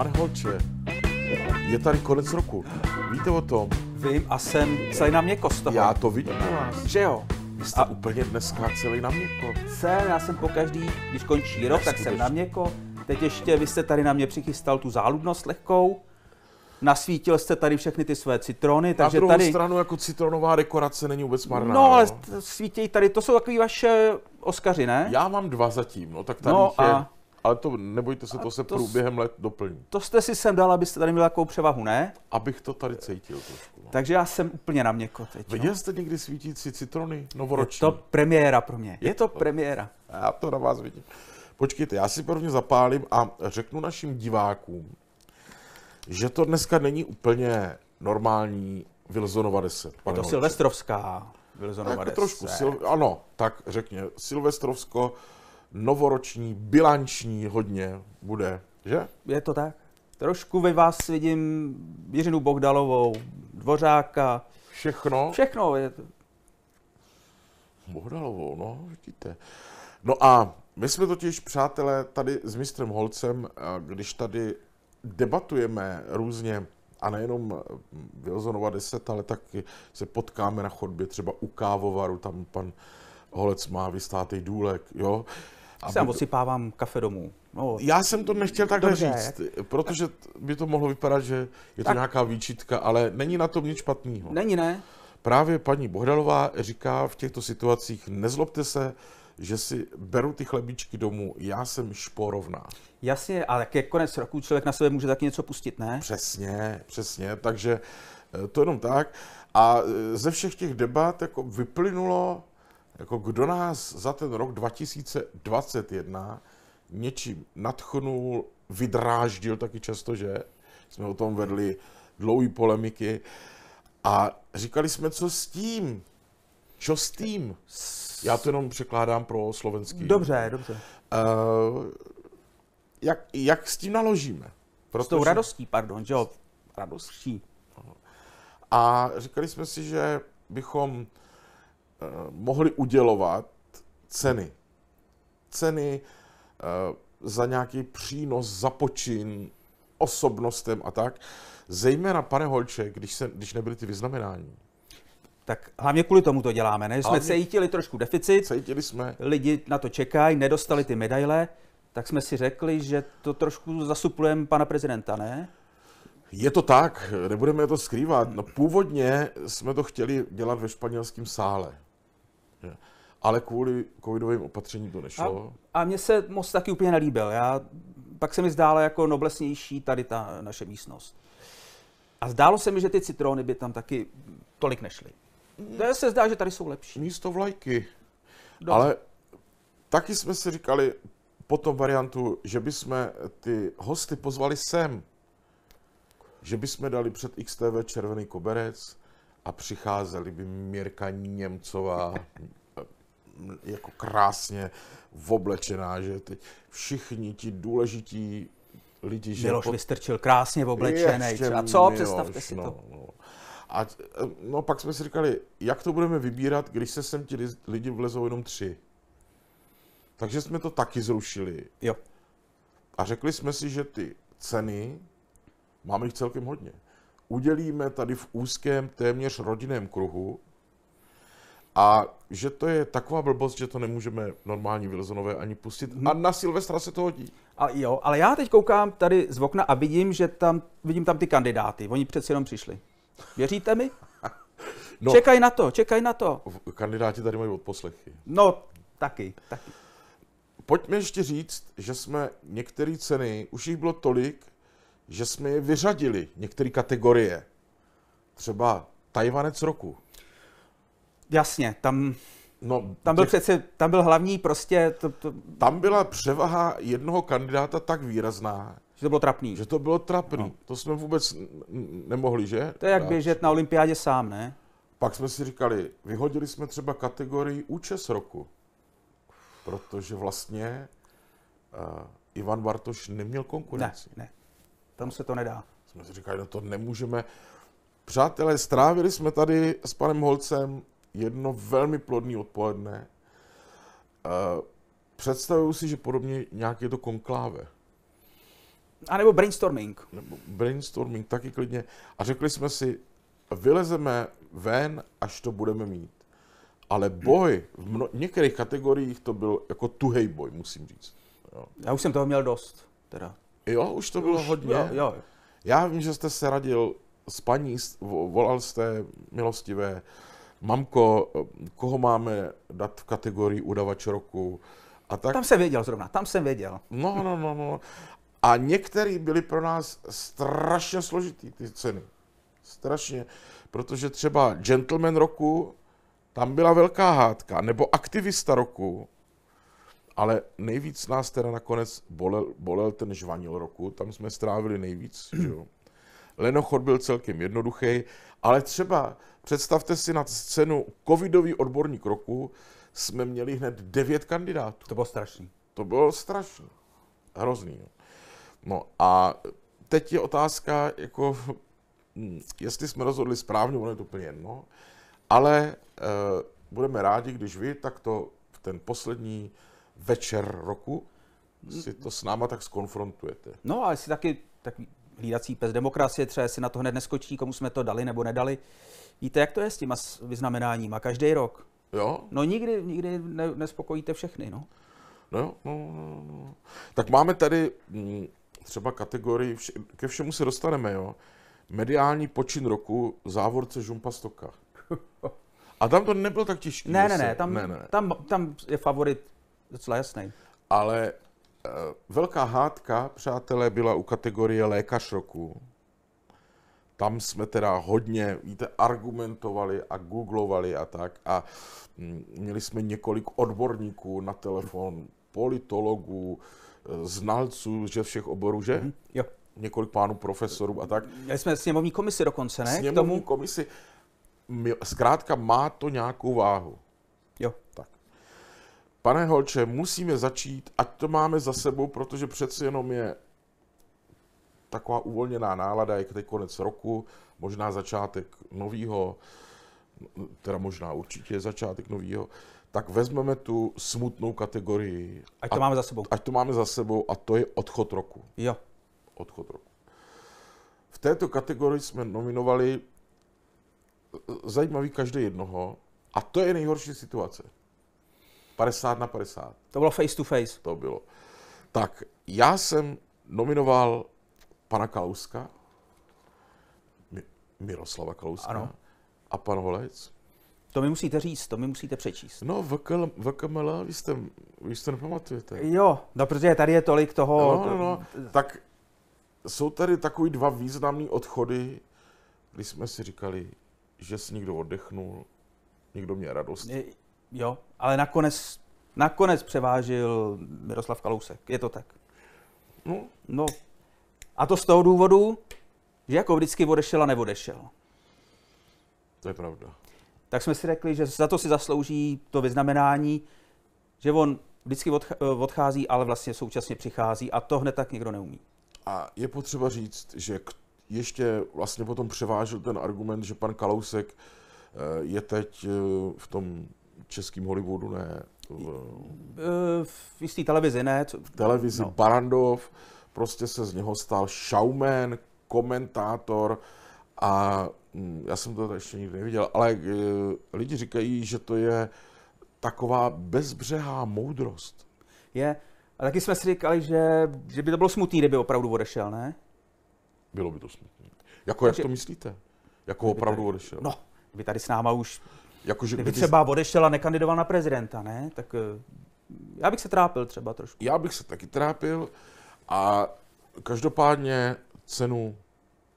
Pane Holče, je tady konec roku. Víte o tom? Vím a jsem celý na měko z toho. Já to vidím u vás. Že jo? Vy jste a... úplně dneska celý na měko. Jsem, já jsem po každý, když končí rok, tak jsem na měko. Teď ještě vy jste tady na mě přichystal tu záludnost lehkou. Nasvítil jste tady všechny ty své citrony, takže Na druhou tady... stranu jako citronová dekorace není vůbec marná. No, no. ale svítějí tady, to jsou takový vaše oskaři, ne? Já mám dva zatím, no tak tady no, je... a ale to, nebojte se, to, to se to průběhem let doplní. To jste si sem dal, abyste tady měl takovou převahu, ne? Abych to tady cítil trošku. No. Takže já jsem úplně na měko teď. Viděl no. jste někdy svítící citrony novoroční? Je to premiéra pro mě. Je, je to, to premiéra. Já to na vás vidím. Počkejte, já si prvně zapálím a řeknu našim divákům, že to dneska není úplně normální Wilsonova 10. Je to Silvestrovská Wilsonova 10. Trošku, sil, ano, tak řekně, Silvestrovsko, novoroční, bilanční hodně bude, že? Je to tak. Trošku ve vás vidím Jiřinu Bohdalovou, Dvořáka. Všechno? Všechno. Je to... Bohdalovou, no, vidíte. No a my jsme totiž, přátelé, tady s mistrem Holcem, když tady debatujeme různě, a nejenom eh, Vilzonova 10, ale taky se potkáme na chodbě třeba u kávovaru, tam pan Holec má vystátej důlek, jo, a Sám osypávám kafe domů. No. Já jsem to nechtěl takhle Dobře. říct, protože by to mohlo vypadat, že je to tak. nějaká výčitka, ale není na tom nic špatného. Není, ne? Právě paní Bohdalová říká v těchto situacích, nezlobte se, že si beru ty chlebičky domů, já jsem šporovná. Jasně, ale jak je konec roku, člověk na sebe může taky něco pustit, ne? Přesně, přesně, takže eh, to jenom tak. A eh, ze všech těch debat jako vyplynulo, jako kdo nás za ten rok 2021 něčím nadchnul, vydráždil taky často, že jsme o tom vedli dlouhé polemiky a říkali jsme, co s tím, co s tím. Já to jenom překládám pro slovenský. Dobře, dobře. Uh, jak, jak s tím naložíme? Protože... S tou radostí, pardon, že jo? Radostí. A říkali jsme si, že bychom Eh, mohli udělovat ceny. Ceny eh, za nějaký přínos, za počin, osobnostem a tak. Zejména, pane Holče, když, se, když nebyly ty vyznamenání. Tak hlavně kvůli tomu to děláme, ne? jsme hlavně... cítili trošku deficit. Cítili jsme. Lidi na to čekají, nedostali ty medaile, tak jsme si řekli, že to trošku zasuplujeme pana prezidenta, ne? Je to tak, nebudeme to skrývat. No, původně jsme to chtěli dělat ve španělském sále. Že? Ale kvůli covidovým opatřením to nešlo. A, a mně se moc taky úplně nelíbil. Já, pak se mi zdála jako noblesnější tady ta naše místnost. A zdálo se mi, že ty citrony by tam taky tolik nešly. To se zdá, že tady jsou lepší. Místo vlajky. Dobře. Ale taky jsme si říkali po tom variantu, že bychom ty hosty pozvali sem. Že bychom dali před XTV červený koberec, a přicházeli by Mirka Němcová, jako krásně oblečená, že teď všichni ti důležití lidi... Že Miloš pod... vystrčil krásně oblečený, A co, Miloš, představte si no, to. No. A no, pak jsme si říkali, jak to budeme vybírat, když se sem ti lidi vlezou jenom tři. Takže jsme to taky zrušili. Jo. A řekli jsme si, že ty ceny máme jich celkem hodně udělíme tady v úzkém, téměř rodinném kruhu a že to je taková blbost, že to nemůžeme normální Wilsonové ani pustit. Hmm. A na Silvestra se to hodí. A jo, ale já teď koukám tady z okna a vidím, že tam, vidím tam ty kandidáty. Oni přeci jenom přišli. Věříte mi? no, čekaj na to, čekaj na to. Kandidáti tady mají odposlechy. No, taky, taky. Pojďme ještě říct, že jsme některé ceny, už jich bylo tolik, že jsme je vyřadili, některé kategorie. Třeba Tajvanec roku. Jasně, tam, no, tam byl těch, přece, tam byl hlavní prostě... To, to... Tam byla převaha jednoho kandidáta tak výrazná, že to bylo trapný. Že to bylo trapný. No. To jsme vůbec nemohli, že? To je jak Dát. běžet na olympiádě sám, ne? Pak jsme si říkali, vyhodili jsme třeba kategorii účes roku. Protože vlastně uh, Ivan Bartoš neměl konkurenci. Ne, ne. Tam se to nedá. Jsme si říkali, no to nemůžeme. Přátelé, strávili jsme tady s panem Holcem jedno velmi plodné odpoledne. Eh, představuju si, že podobně nějaké to konkláve. A nebo brainstorming. Nebo brainstorming, taky klidně. A řekli jsme si, vylezeme ven, až to budeme mít. Ale boj, v mno- některých kategoriích to byl jako tuhej boj, musím říct. Jo. Já už jsem toho měl dost, teda. Jo, už to bylo už, hodně. Jo, jo. Já vím, že jste se radil s paní, volal jste milostivé, mamko, koho máme dát v kategorii udavač roku a tak. Tam jsem věděl zrovna, tam jsem věděl. No, no, no, no. A některý byly pro nás strašně složitý ty ceny. Strašně. Protože třeba Gentleman roku, tam byla velká hádka, nebo Aktivista roku, ale nejvíc nás teda nakonec bolel, bolel ten žvanil roku, tam jsme strávili nejvíc. Že jo? Lenochod byl celkem jednoduchý, ale třeba představte si na scénu covidový odborník roku, jsme měli hned devět kandidátů. To bylo strašný. To bylo strašný. Hrozný. Jo. No. no a teď je otázka, jako, hm, jestli jsme rozhodli správně, ono je to úplně jedno, ale e, budeme rádi, když vy tak v ten poslední večer roku si to s náma tak skonfrontujete. No a jestli taky tak hlídací pes demokracie, třeba si na to hned neskočí, komu jsme to dali nebo nedali. Víte, jak to je s těma vyznamenáníma každý rok? Jo? No nikdy, nikdy ne, nespokojíte všechny, no. No, no, no, no, no. Tak máme tady mm, třeba kategorii, vše, ke všemu se dostaneme, jo. Mediální počin roku, závorce Žumpa Stoka. A tam to nebylo tak těžké. Ne, ne, ne, tam, ne, ne. Tam, tam je favorit docela jasný. Ale eh, velká hádka, přátelé, byla u kategorie lékař roku. Tam jsme teda hodně, víte, argumentovali a googlovali a tak. A hm, měli jsme několik odborníků na telefon, politologů, eh, znalců ze všech oborů, že? Mm-hmm. Jo. Několik pánů profesorů a tak. Měli jsme sněmovní komisi dokonce, ne? Sněmovní K tomu? komisi. Zkrátka má to nějakou váhu. Jo. Tak pane Holče, musíme začít, ať to máme za sebou, protože přeci jenom je taková uvolněná nálada, jak teď konec roku, možná začátek novýho, teda možná určitě začátek novýho, tak vezmeme tu smutnou kategorii. Ať to a, máme za sebou. Ať to máme za sebou a to je odchod roku. Jo. Odchod roku. V této kategorii jsme nominovali e, e, zajímavý každý jednoho a to je nejhorší situace. 50 na 50. To bylo face to face. To bylo. Tak, já jsem nominoval pana Kalouska, Miroslava Kalouska ano. a pan Holec. To mi musíte říct, to mi musíte přečíst. No, VKL, VKML, vy jste, vy jste nepamatujete. Jo, no protože tady je tolik toho. No, no, no. Tak jsou tady takový dva významné odchody, kdy jsme si říkali, že si někdo oddechnul, někdo měl radost. Jo, ale nakonec, nakonec převážil Miroslav Kalousek. Je to tak. No. no. A to z toho důvodu, že jako vždycky odešel a neodešel. To je pravda. Tak jsme si řekli, že za to si zaslouží to vyznamenání, že on vždycky odchází, ale vlastně současně přichází a to hned tak někdo neumí. A je potřeba říct, že ještě vlastně potom převážil ten argument, že pan Kalousek eh, je teď eh, v tom českém Hollywoodu ne. V, eh, eh, v jistý televizi ne. Co... V televizi no. Barandov, prostě se z něho stal showman, komentátor a hm, já jsem to ještě nikdy neviděl, ale eh, lidi říkají, že to je taková bezbřehá moudrost. Je, A taky jsme si říkali, že, že by to bylo smutný, kdyby opravdu odešel, ne? Bylo by to smutné. Jako, Takže, jak to myslíte? Jako opravdu tady, odešel? No, by tady s náma už jako, že, kdyby, třeba odešel a nekandidoval na prezidenta, ne? Tak eh, já bych se trápil třeba trošku. Já bych se taky trápil a každopádně cenu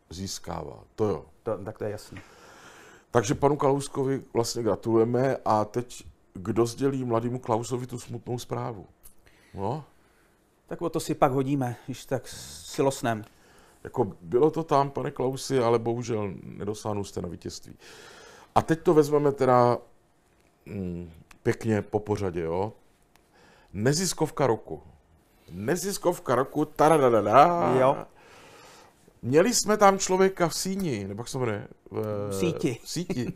získává, to jo. To, tak to je jasné. Takže panu Kalouskovi vlastně gratulujeme a teď kdo sdělí mladému Klausovi tu smutnou zprávu? No? Tak o to si pak hodíme, když tak silosnem. Jako bylo to tam, pane Klausi, ale bohužel nedosáhnu jste na vítězství. A teď to vezmeme teda hm, pěkně po pořadě, jo. Neziskovka roku. Neziskovka roku, taradadada. Jo. Měli jsme tam člověka v síni, nebo jak se jmenuje? V, v síti. V síti.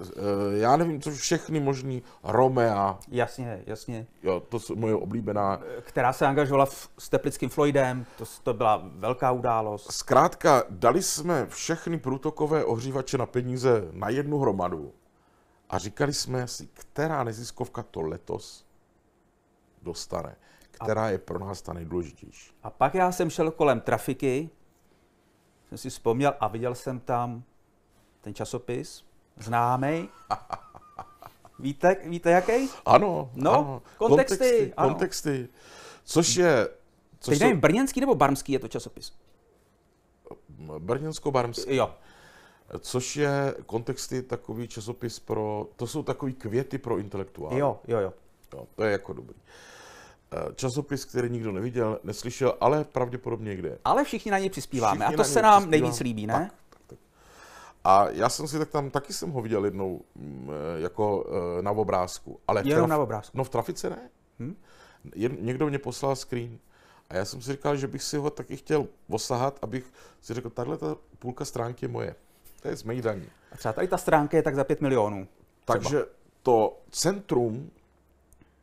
Eh, já nevím, co všechny možný, Romea. Jasně, jasně. Jo, to je moje oblíbená. Eh, která se angažovala v, s teplickým Floydem, to, to byla velká událost. Zkrátka, dali jsme všechny průtokové ohřívače na peníze na jednu hromadu a říkali jsme si, která neziskovka to letos dostane, která a, je pro nás ta nejdůležitější. A pak já jsem šel kolem trafiky, jsem si vzpomněl a viděl jsem tam ten časopis, známý. Víte, víte jaký? Ano. No, ano. kontexty. Kontexty, ano. kontexty. Což je... Což Teď jsou... nevím, brněnský nebo barmský je to časopis? Brněnsko-barmský. Jo. Což je kontexty takový časopis pro... To jsou takový květy pro intelektuály. Jo, jo, jo. jo to je jako dobrý. Eh, časopis, který nikdo neviděl, neslyšel, ale pravděpodobně někde. Ale všichni na něj přispíváme všichni a to se nám přispíváme. nejvíc líbí, ne? Tak, a já jsem si tak tam, taky jsem ho viděl jednou mm, eh, jako eh, na obrázku. Ale v traf, na obrázku? No v trafice ne. Hmm? Jen, někdo mě poslal screen. A já jsem si říkal, že bych si ho taky chtěl osahat, abych si řekl, tahle ta půlka stránky je moje. To je z mé daní. A třeba tady ta stránka je tak za 5 milionů. Třeba. Takže to centrum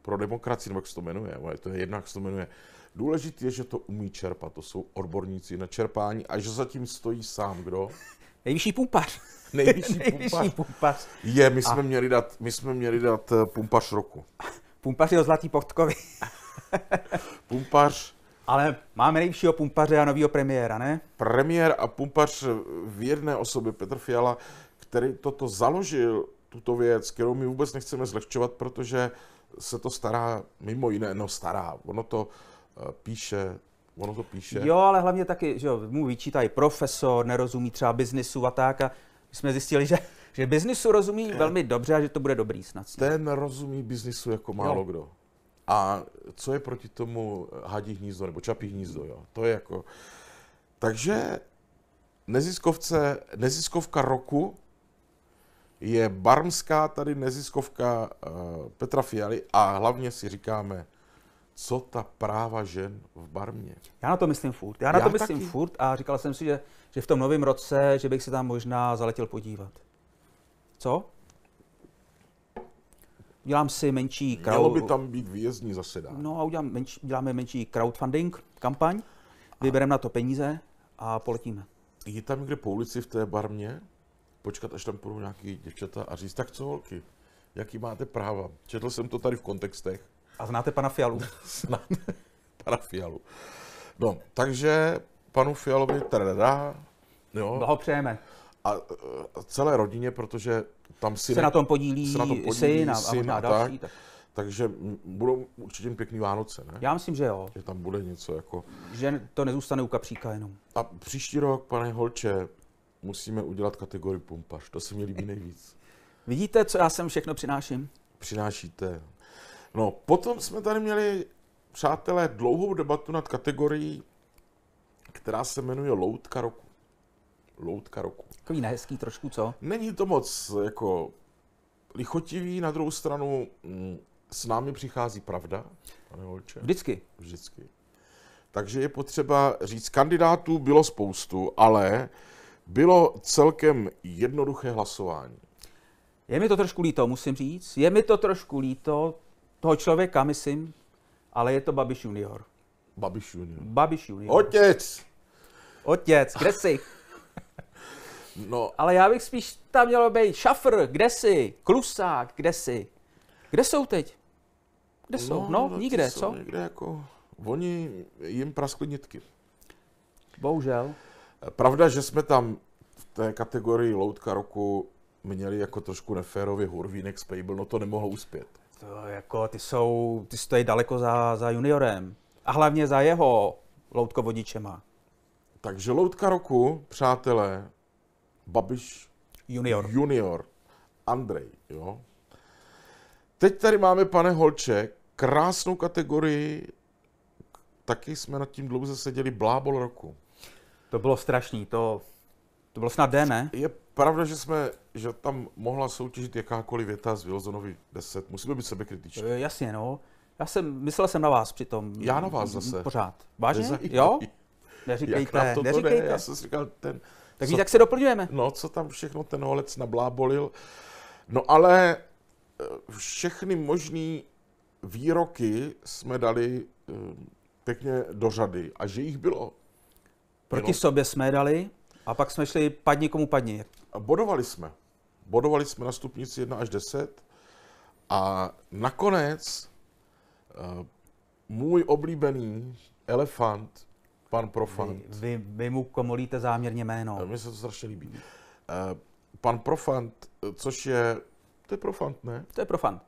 pro demokracii, nebo jak se to jmenuje, ale to je jedno, jak se to jmenuje, důležité je, že to umí čerpat. To jsou odborníci na čerpání a že zatím stojí sám kdo. Nejvyšší pumpař. Nejvyšší, pumpař. Je, my jsme, a... měli dát, my jsme měli dát eh, pumpař roku. Pumpař je o Zlatý Portkovi. pumpař. Ale máme nejvyššího pumpaře a nového premiéra, ne? Premiér a pumpař v jedné osobě, Petr Fiala, který toto založil, tuto věc, kterou my vůbec nechceme zlehčovat, protože se to stará, mimo jiné, no stará, ono to eh, píše, ono to píše. Jo, ale hlavně taky, že jo, mu vyčítají profesor, nerozumí třeba biznisu a tak. A my jsme zjistili, že, že biznisu rozumí velmi dobře a že to bude dobrý snad. Ten rozumí biznisu jako málo jo. kdo. A co je proti tomu hadí hnízdo nebo čapí hnízdo, jo? To je jako... Takže neziskovce, neziskovka roku je barmská tady neziskovka uh, Petra Fialy a hlavně si říkáme, co ta práva žen v Barmě. Já na to myslím furt. Já na Já to myslím taky. furt a říkal jsem si, že, že v tom novém roce, že bych se tam možná zaletěl podívat. Co? Dělám si menší crowd... Mělo by tam být výjezdní zasedání. No a udělám menší, děláme menší crowdfunding, kampaň, vybereme na to peníze a poletíme. Je tam někde po ulici v té barmě? Počkat, až tam půjdou nějaký děvčata a říct, tak co holky, jaký máte práva? Četl jsem to tady v kontextech. A znáte pana Fialu? Znáte pana Fialu. No, takže panu Fialovi teda, jo. Blahopřejeme. A, a eh, celé rodině, protože tam si se na tom podílí, se na tom podílí syn a, syn a, a další. Tak. tak. Takže budou určitě pěkný Vánoce, ne? Já myslím, že jo. Že tam bude něco jako... Že to nezůstane u kapříka jenom. A příští rok, pane Holče, musíme udělat kategorii pumpař. To se mi líbí nejvíc. Vidíte, co já sem všechno přináším? Přinášíte. No, potom jsme tady měli, přátelé, dlouhou debatu nad kategorií, která se jmenuje Loutka roku. Loutka roku. Takový nehezký trošku, co? Není to moc jako lichotivý, na druhou stranu mm, s námi přichází pravda, pane Holče. Vždycky. Vždycky. Takže je potřeba říct, kandidátů bylo spoustu, ale bylo celkem jednoduché hlasování. Je mi to trošku líto, musím říct. Je mi to trošku líto toho člověka, myslím, ale je to Babiš junior. Babiš junior. Babiš junior. Otec! Otec, kde jsi? No. Ale já bych spíš tam měl být šafr, kde jsi? Klusák, kde jsi? Kde jsou teď? Kde no, jsou? No, no nikde, co? Někde jako, oni jim praskly nitky. Bohužel. Pravda, že jsme tam v té kategorii loutka roku měli jako trošku neférově Hurvínek s Pejbl, no to nemohlo uspět to jako, ty jsou, ty stojí daleko za, za juniorem. A hlavně za jeho loutkovodičema. Takže loutka roku, přátelé, Babiš junior. junior. Andrej, jo. Teď tady máme, pane Holče, krásnou kategorii, taky jsme nad tím dlouze seděli, blábol roku. To bylo strašný, to, to bylo snad den, ne? Je pravda, že jsme, že tam mohla soutěžit jakákoliv věta z Wilsonovi 10. Musíme být sebekritičtí. E, jasně, no. Já jsem, myslel jsem na vás přitom. Já na vás zase. Pořád. Vážně? Nezajímavý. Jo? Neříkejte, Jak nám to neříkejte. Ne? Já jsem si říkal, ten... Tak co, víc, jak se doplňujeme. No, co tam všechno ten holec nablábolil. No ale e, všechny možný výroky jsme dali e, pěkně do řady a že jich bylo. Proti jenom... sobě jsme dali a pak jsme šli padni komu padni. A bodovali jsme. Bodovali jsme na stupnici 1 až 10 a nakonec uh, můj oblíbený elefant, pan Profant. Vy, vy, vy mu komolíte záměrně jméno. Eh, mně se to strašně líbí. Uh, pan Profant, což je, to je Profant, ne? To je Profant.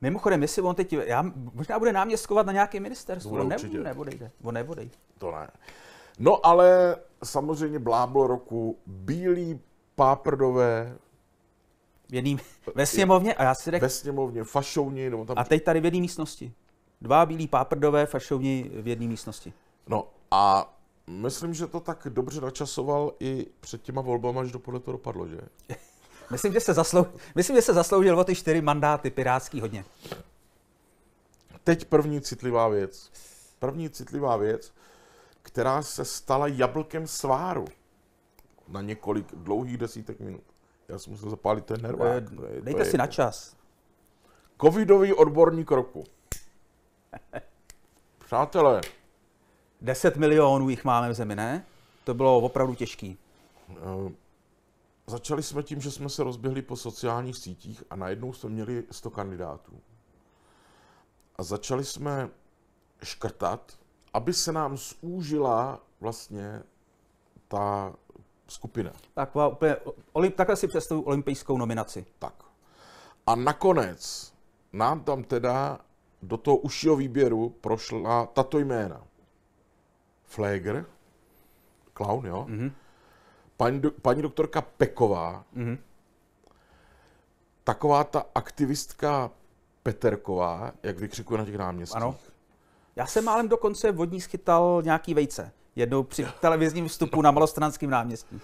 Mimochodem, jestli on teď, já, možná bude náměstkovat na nějaké ministerstvo. bude on nebude, nebude, nebude. To ne. No ale samozřejmě bláblo roku, bílí páprdové v jedný, ve sněmovně a já si řekl... Ve sněmovně, fašouni, No, tam... A teď tady v jedné místnosti. Dva bílí páprdové fašouni v jedné místnosti. No a myslím, že to tak dobře načasoval i před těma volbama, že to dopadlo, že? myslím, že se zaslou... myslím, že se zasloužil o ty čtyři mandáty pirátský hodně. Teď první citlivá věc. První citlivá věc která se stala jablkem sváru na několik dlouhých desítek minut. Já jsem musel zapálit ten nervák. Eh, to je, Dejte to je, si na čas. Covidový odborník roku. Přátelé. 10 milionů jich máme v zemi, ne? To bylo opravdu těžký. Eh, začali jsme tím, že jsme se rozběhli po sociálních sítích a najednou jsme měli 100 kandidátů. A začali jsme škrtat aby se nám zúžila vlastně ta skupina. Taková úplně, takhle si představuji olympijskou nominaci. Tak. A nakonec nám tam teda do toho užšího výběru prošla tato jména. Flager, clown, jo? Mm-hmm. Paní, do, paní doktorka Peková, mm-hmm. taková ta aktivistka Peterková, jak vykřikuje na těch náměstích. Ano. Já jsem málem dokonce vodní schytal nějaký vejce. Jednou při televizním vstupu na Malostranském náměstí.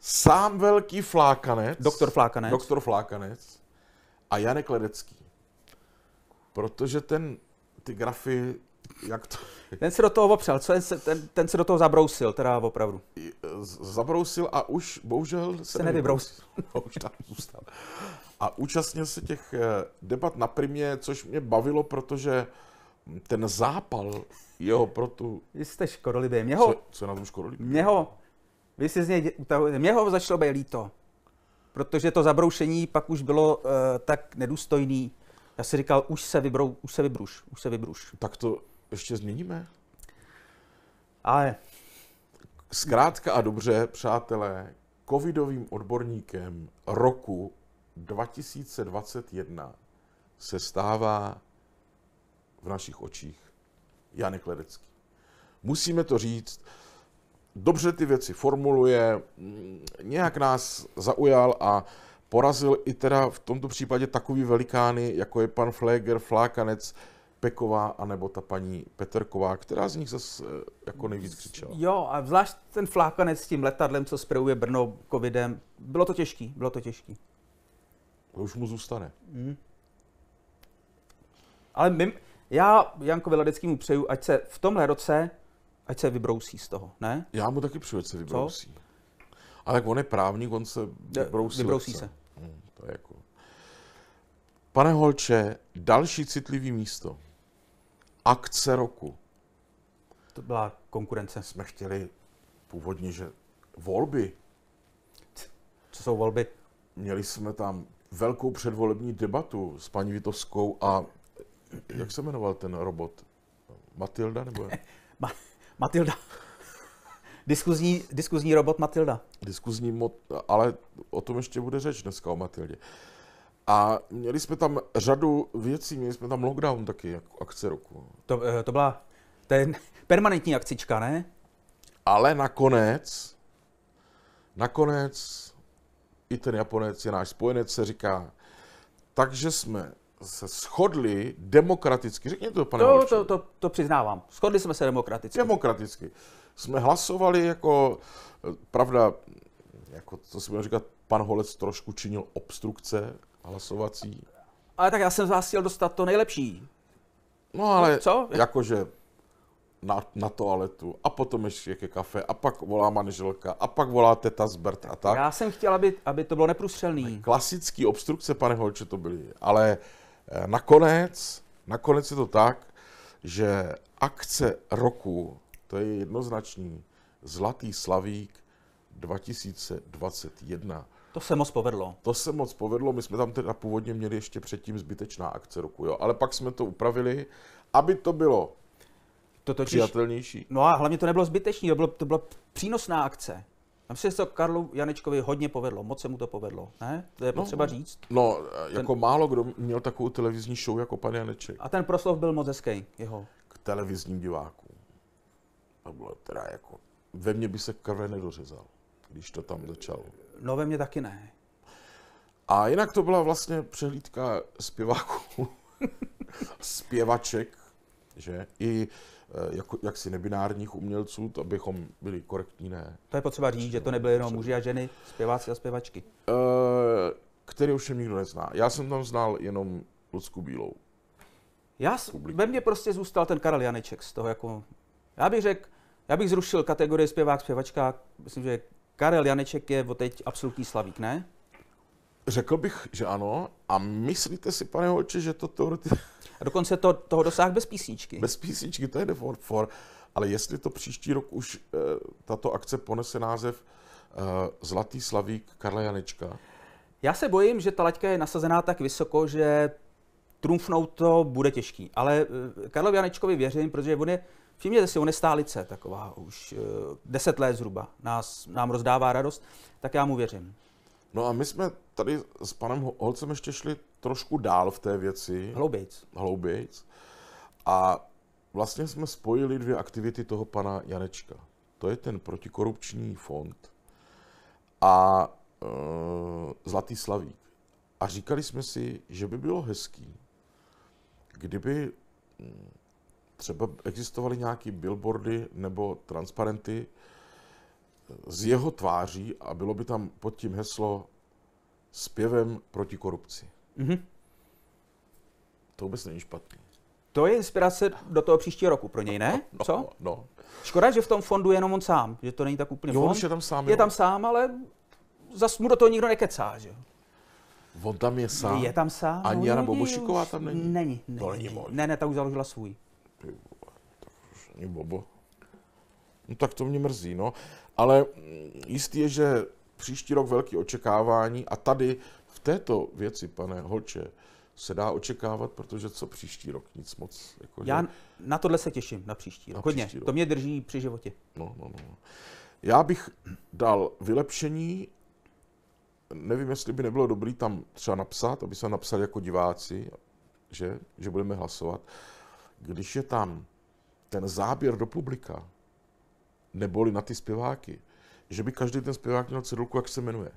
Sám velký flákanec. Doktor Flákanec. Doktor Flákanec. A Janek Ledecký. Protože ten, ty grafy, jak to... Ten se do toho opřel, co ten, ten, ten se do toho zabrousil, teda opravdu. Zabrousil a už bohužel se, se nevybrousil. No, už tam zůstal. A účastnil se těch eh, debat na primě, což mě bavilo, protože ten zápal jeho pro tu... Vy jste škodolibý. Měho... Co, co na tom škodolibý? Měho, Vy si z něj utahujete. Mě začalo být líto. Protože to zabroušení pak už bylo uh, tak nedůstojný. Já si říkal, už se, vybrou, už se vybruš, už se vybruš. Tak to ještě změníme. Ale... Zkrátka a dobře, přátelé, covidovým odborníkem roku 2021 se stává v našich očích Janek Ledecký. Musíme to říct, dobře ty věci formuluje, mm, nějak nás zaujal a porazil i teda v tomto případě takový velikány, jako je pan Fleger, Flákanec, Peková, anebo ta paní Petrková, která z nich zase eh, jako nejvíc křičela. Jo, a zvlášť ten Flákanec s tím letadlem, co spravuje Brno covidem, bylo to těžký, bylo to těžký. To už mu zůstane. Mm. Ale my, já Jankovi mu přeju, ať se v tomhle roce, ať se vybrousí z toho, ne? Já mu taky přeju, ať se vybrousí. A tak on je právník, on se vybrousí. Vybrousí se. se. Hmm, to je jako... Pane Holče, další citlivý místo. Akce roku. To byla konkurence. Jsme chtěli původně, že volby. Co jsou volby? Měli jsme tam velkou předvolební debatu s paní Vitoskou a jak se jmenoval ten robot? Matilda nebo? Ma- Matilda. diskuzní, diskuzní robot Matilda. Diskuzní, mot- ale o tom ještě bude řeč dneska o Matildě. A měli jsme tam řadu věcí, měli jsme tam lockdown taky, jako akce roku. To, eh, to byla ten permanentní akcička, ne? Ale nakonec, nakonec i ten Japonec je náš spojenec, se říká, takže jsme se shodli demokraticky, řekněte to, pane to, to, to, to přiznávám. Shodli jsme se demokraticky. Demokraticky. Jsme hlasovali jako, eh, pravda, jako, co si budeme říkat, pan Holec trošku činil obstrukce hlasovací. Ale tak já jsem z vás chtěl dostat to nejlepší. No ale no, co? jakože na, na toaletu a potom ještě ke kafe a pak volá manželka a pak volá teta z Bert a tak. Já jsem chtěl, aby, aby to bylo neprůstřelný. Klasický obstrukce, pane Holče, to byly, ale Eh, nakonec, nakonec je to tak, že akce roku, to je jednoznačný, Zlatý slavík 2021. To se moc povedlo. To se moc povedlo, my jsme tam teda původně měli ještě předtím zbytečná akce roku, jo. ale pak jsme to upravili, aby to bylo to totiž, přijatelnější. No a hlavně to nebylo zbytečný, to bylo, to bylo přínosná akce. Tam se to Karlu Janečkovi hodně povedlo, moc se mu to povedlo, ne? To je no, potřeba no, říct. No, jako ten... málo kdo měl takovou televizní show jako pan Janeček. A ten proslov byl moc hezký, jeho. K televizním divákům. To bylo teda jako, ve mně by se krve nedořezal, když to tam začalo. No ve mně taky ne. A jinak to byla vlastně přehlídka zpěváků, zpěvaček, že? I Eh, jako, jaksi nebinárních umělců, to abychom byli korektní, ne. To je potřeba říct, že to nebyly jenom muži a ženy, zpěváci a zpěvačky. Eh, který který jsem nikdo nezná. Já jsem tam znal jenom Lucku Bílou. Já, publiku. ve mně prostě zůstal ten Karel Janeček z toho jako, já bych řekl, já bych zrušil kategorii zpěvák, zpěvačka, myslím, že Karel Janeček je od teď absolutní slavík, ne? Řekl bych, že ano. A myslíte si, pane Holče, že to teoreticky... A dokonce to, toho dosáh bez písničky. Bez písničky, to je The for for. Ale jestli to příští rok už e, tato akce ponese název e, Zlatý slavík Karla Janečka. Já se bojím, že ta laťka je nasazená tak vysoko, že trumfnout to bude těžký. Ale eh, Karlovi Janečkovi věřím, protože on je, všimněte si, on je stálice taková už deset let zhruba. Nás, nám rozdává radost, tak já mu věřím. No a my jsme tady s panem Holcem ještě šli trošku dál v té věci. Hloubějc. Hloubějc. A vlastně jsme spojili dvě aktivity toho pana Janečka. To je ten protikorupční fond a e, Zlatý Slavík. A říkali jsme si, že by bylo hezký, kdyby hm, třeba existovaly nějaké billboardy nebo transparenty z jeho tváří a bylo by tam pod tím heslo zpěvem proti korupci. Mm-hmm. To vůbec není špatný. To je inspirace do toho příštího roku pro něj, ne? No, Co? No. Škoda, že v tom fondu je jenom on sám, že to není tak úplně jo, fond. je tam sám. Je jo. tam sám, ale zas mu do toho nikdo nekecá, že On tam je sám. Je tam sám. Ani no Jana Bobošiková tam není? Není. není to není, možné. Ne, ne, ta už založila svůj. Ty už není Bobo. No tak to mě mrzí, no. Ale mm, jistý je, že příští rok velké očekávání a tady v této věci, pane Holče, se dá očekávat, protože co příští rok, nic moc. Jako, Já že... na tohle se těším, na příští rok. Na Hodně, příští rok. to mě drží při životě. No, no, no, no. Já bych dal vylepšení, nevím, jestli by nebylo dobré tam třeba napsat, aby se napsali jako diváci, že, že budeme hlasovat, když je tam ten záběr do publika, neboli na ty zpěváky, že by každý ten zpěvák měl cedulku, jak se jmenuje.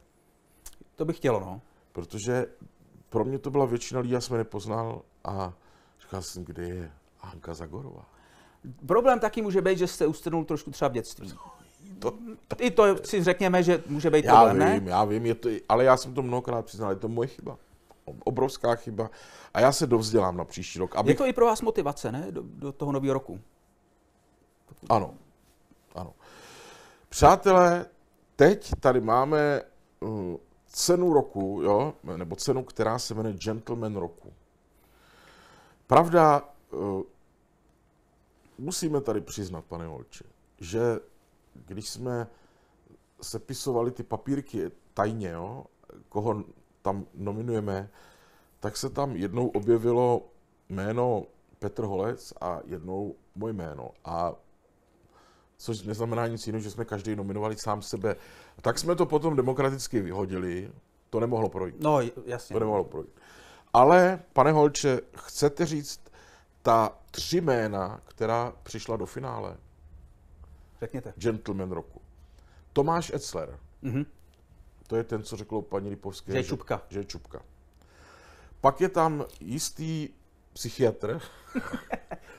To bych chtěl, no. Protože pro mě to byla většina lidí, já jsem nepoznal a říkal jsem, kde je Hanka Zagorová. Problém taky může být, že se ustrnul trošku třeba v dětství. To, to, I to si řekněme, že může být já problém, vím, ne? Já vím, je to, ale já jsem to mnohokrát přiznal, je to moje chyba. Obrovská chyba. A já se dovzdělám na příští rok. Abych... Je to i pro vás motivace, ne? Do, do toho nového roku. Ano, Přátelé, teď tady máme mm, cenu roku, jo, nebo cenu, která se jmenuje Gentleman roku. Pravda, eh, musíme tady přiznat, pane Olče, že když jsme sepisovali ty papírky tajně, jo, koho tam nominujeme, tak se tam jednou objevilo jméno Petr Holec a jednou moje jméno. A což neznamená nic jiného, že jsme každý nominovali sám sebe. Tak jsme to potom demokraticky vyhodili, to nemohlo projít. No, jasně. To nemohlo projít. Ale, pane Holče, chcete říct ta tři jména, která přišla do finále? Řekněte. Gentleman roku. Tomáš Etzler. Mm-hmm. To je ten, co řekl paní Lipovské. Že je čupka. Že je čupka. Pak je tam jistý psychiatr.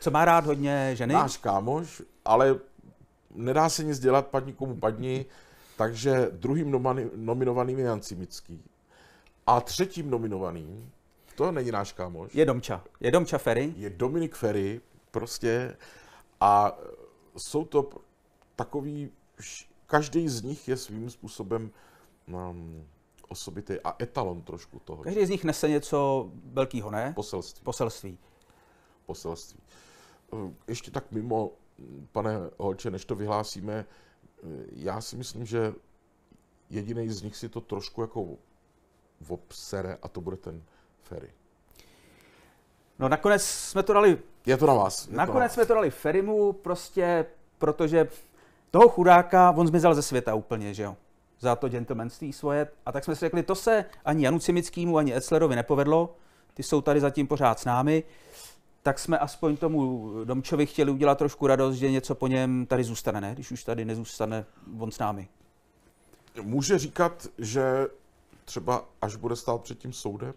co má rád hodně ženy? Náš kámoš, ale nedá se nic dělat, padni komu padni, takže druhým nominovaným je Jan Cimický. A třetím nominovaným, to není náš kámoš. Je Domča. Je Domča Ferry. Je Dominik Ferry, prostě. A jsou to takový, každý z nich je svým způsobem um, osobitý a etalon trošku toho. Každý z nich nese něco velkého, ne? Poselství. Poselství. Poselství. Ehm, ještě tak mimo pane Holče, než to vyhlásíme, eh, já si myslím, že jediný z nich si to trošku jako obsere a to bude ten Ferry. No nakonec jsme to dali... Je to na vás. Nakonec to jsme to dali Ferimu prostě, protože toho chudáka, on zmizel ze světa úplně, že jo? Za to gentlemanství svoje. A tak jsme si řekli, to se ani Janu Cimickýmu, ani Etzlerovi nepovedlo. Ty jsou tady zatím pořád s námi tak jsme aspoň tomu Domčovi chtěli udělat trošku radost, že něco po něm tady zůstane, ne? Když už tady nezůstane on s námi. Může říkat, že třeba až bude stát před tím soudem,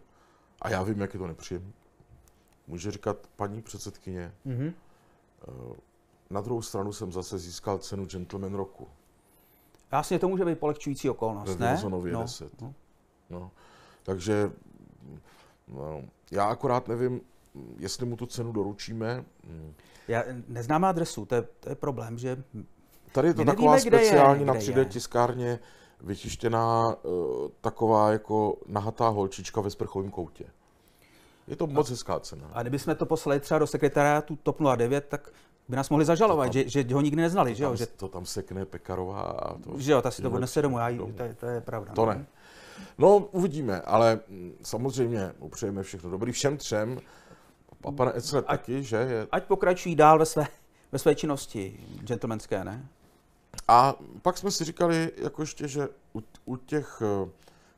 a já vím, jak je to nepříjemné, může říkat paní předsedkyně, mm-hmm. na druhou stranu jsem zase získal cenu Gentleman roku. Jasně, to může být polehčující okolnost, ne? no. 10. No. No. Takže no, já akorát nevím, jestli mu tu cenu doručíme. Já neznám adresu, to je, to je problém, že... Tady je to nevíme, taková speciální je, na 3D je. tiskárně vytištěná eh, taková jako nahatá holčička ve sprchovém koutě. Je to moc a, hezká cena. A kdybychom to poslali třeba do sekretariátu TOP 09, tak by nás mohli zažalovat, tam, že, že ho nikdy neznali, že jo? Že to tam sekne Pekarová a to... Že jo, ta si to odnese domů, já jí, domů. No. To, to je pravda. To no. ne. No, uvidíme, ale mm, samozřejmě upřejeme všechno dobrý všem třem. A pan Etzler taky, že? Je... Ať pokračují dál ve své, ve své činnosti gentlemanské, ne? A pak jsme si říkali, jako ještě, že u, u těch, eh,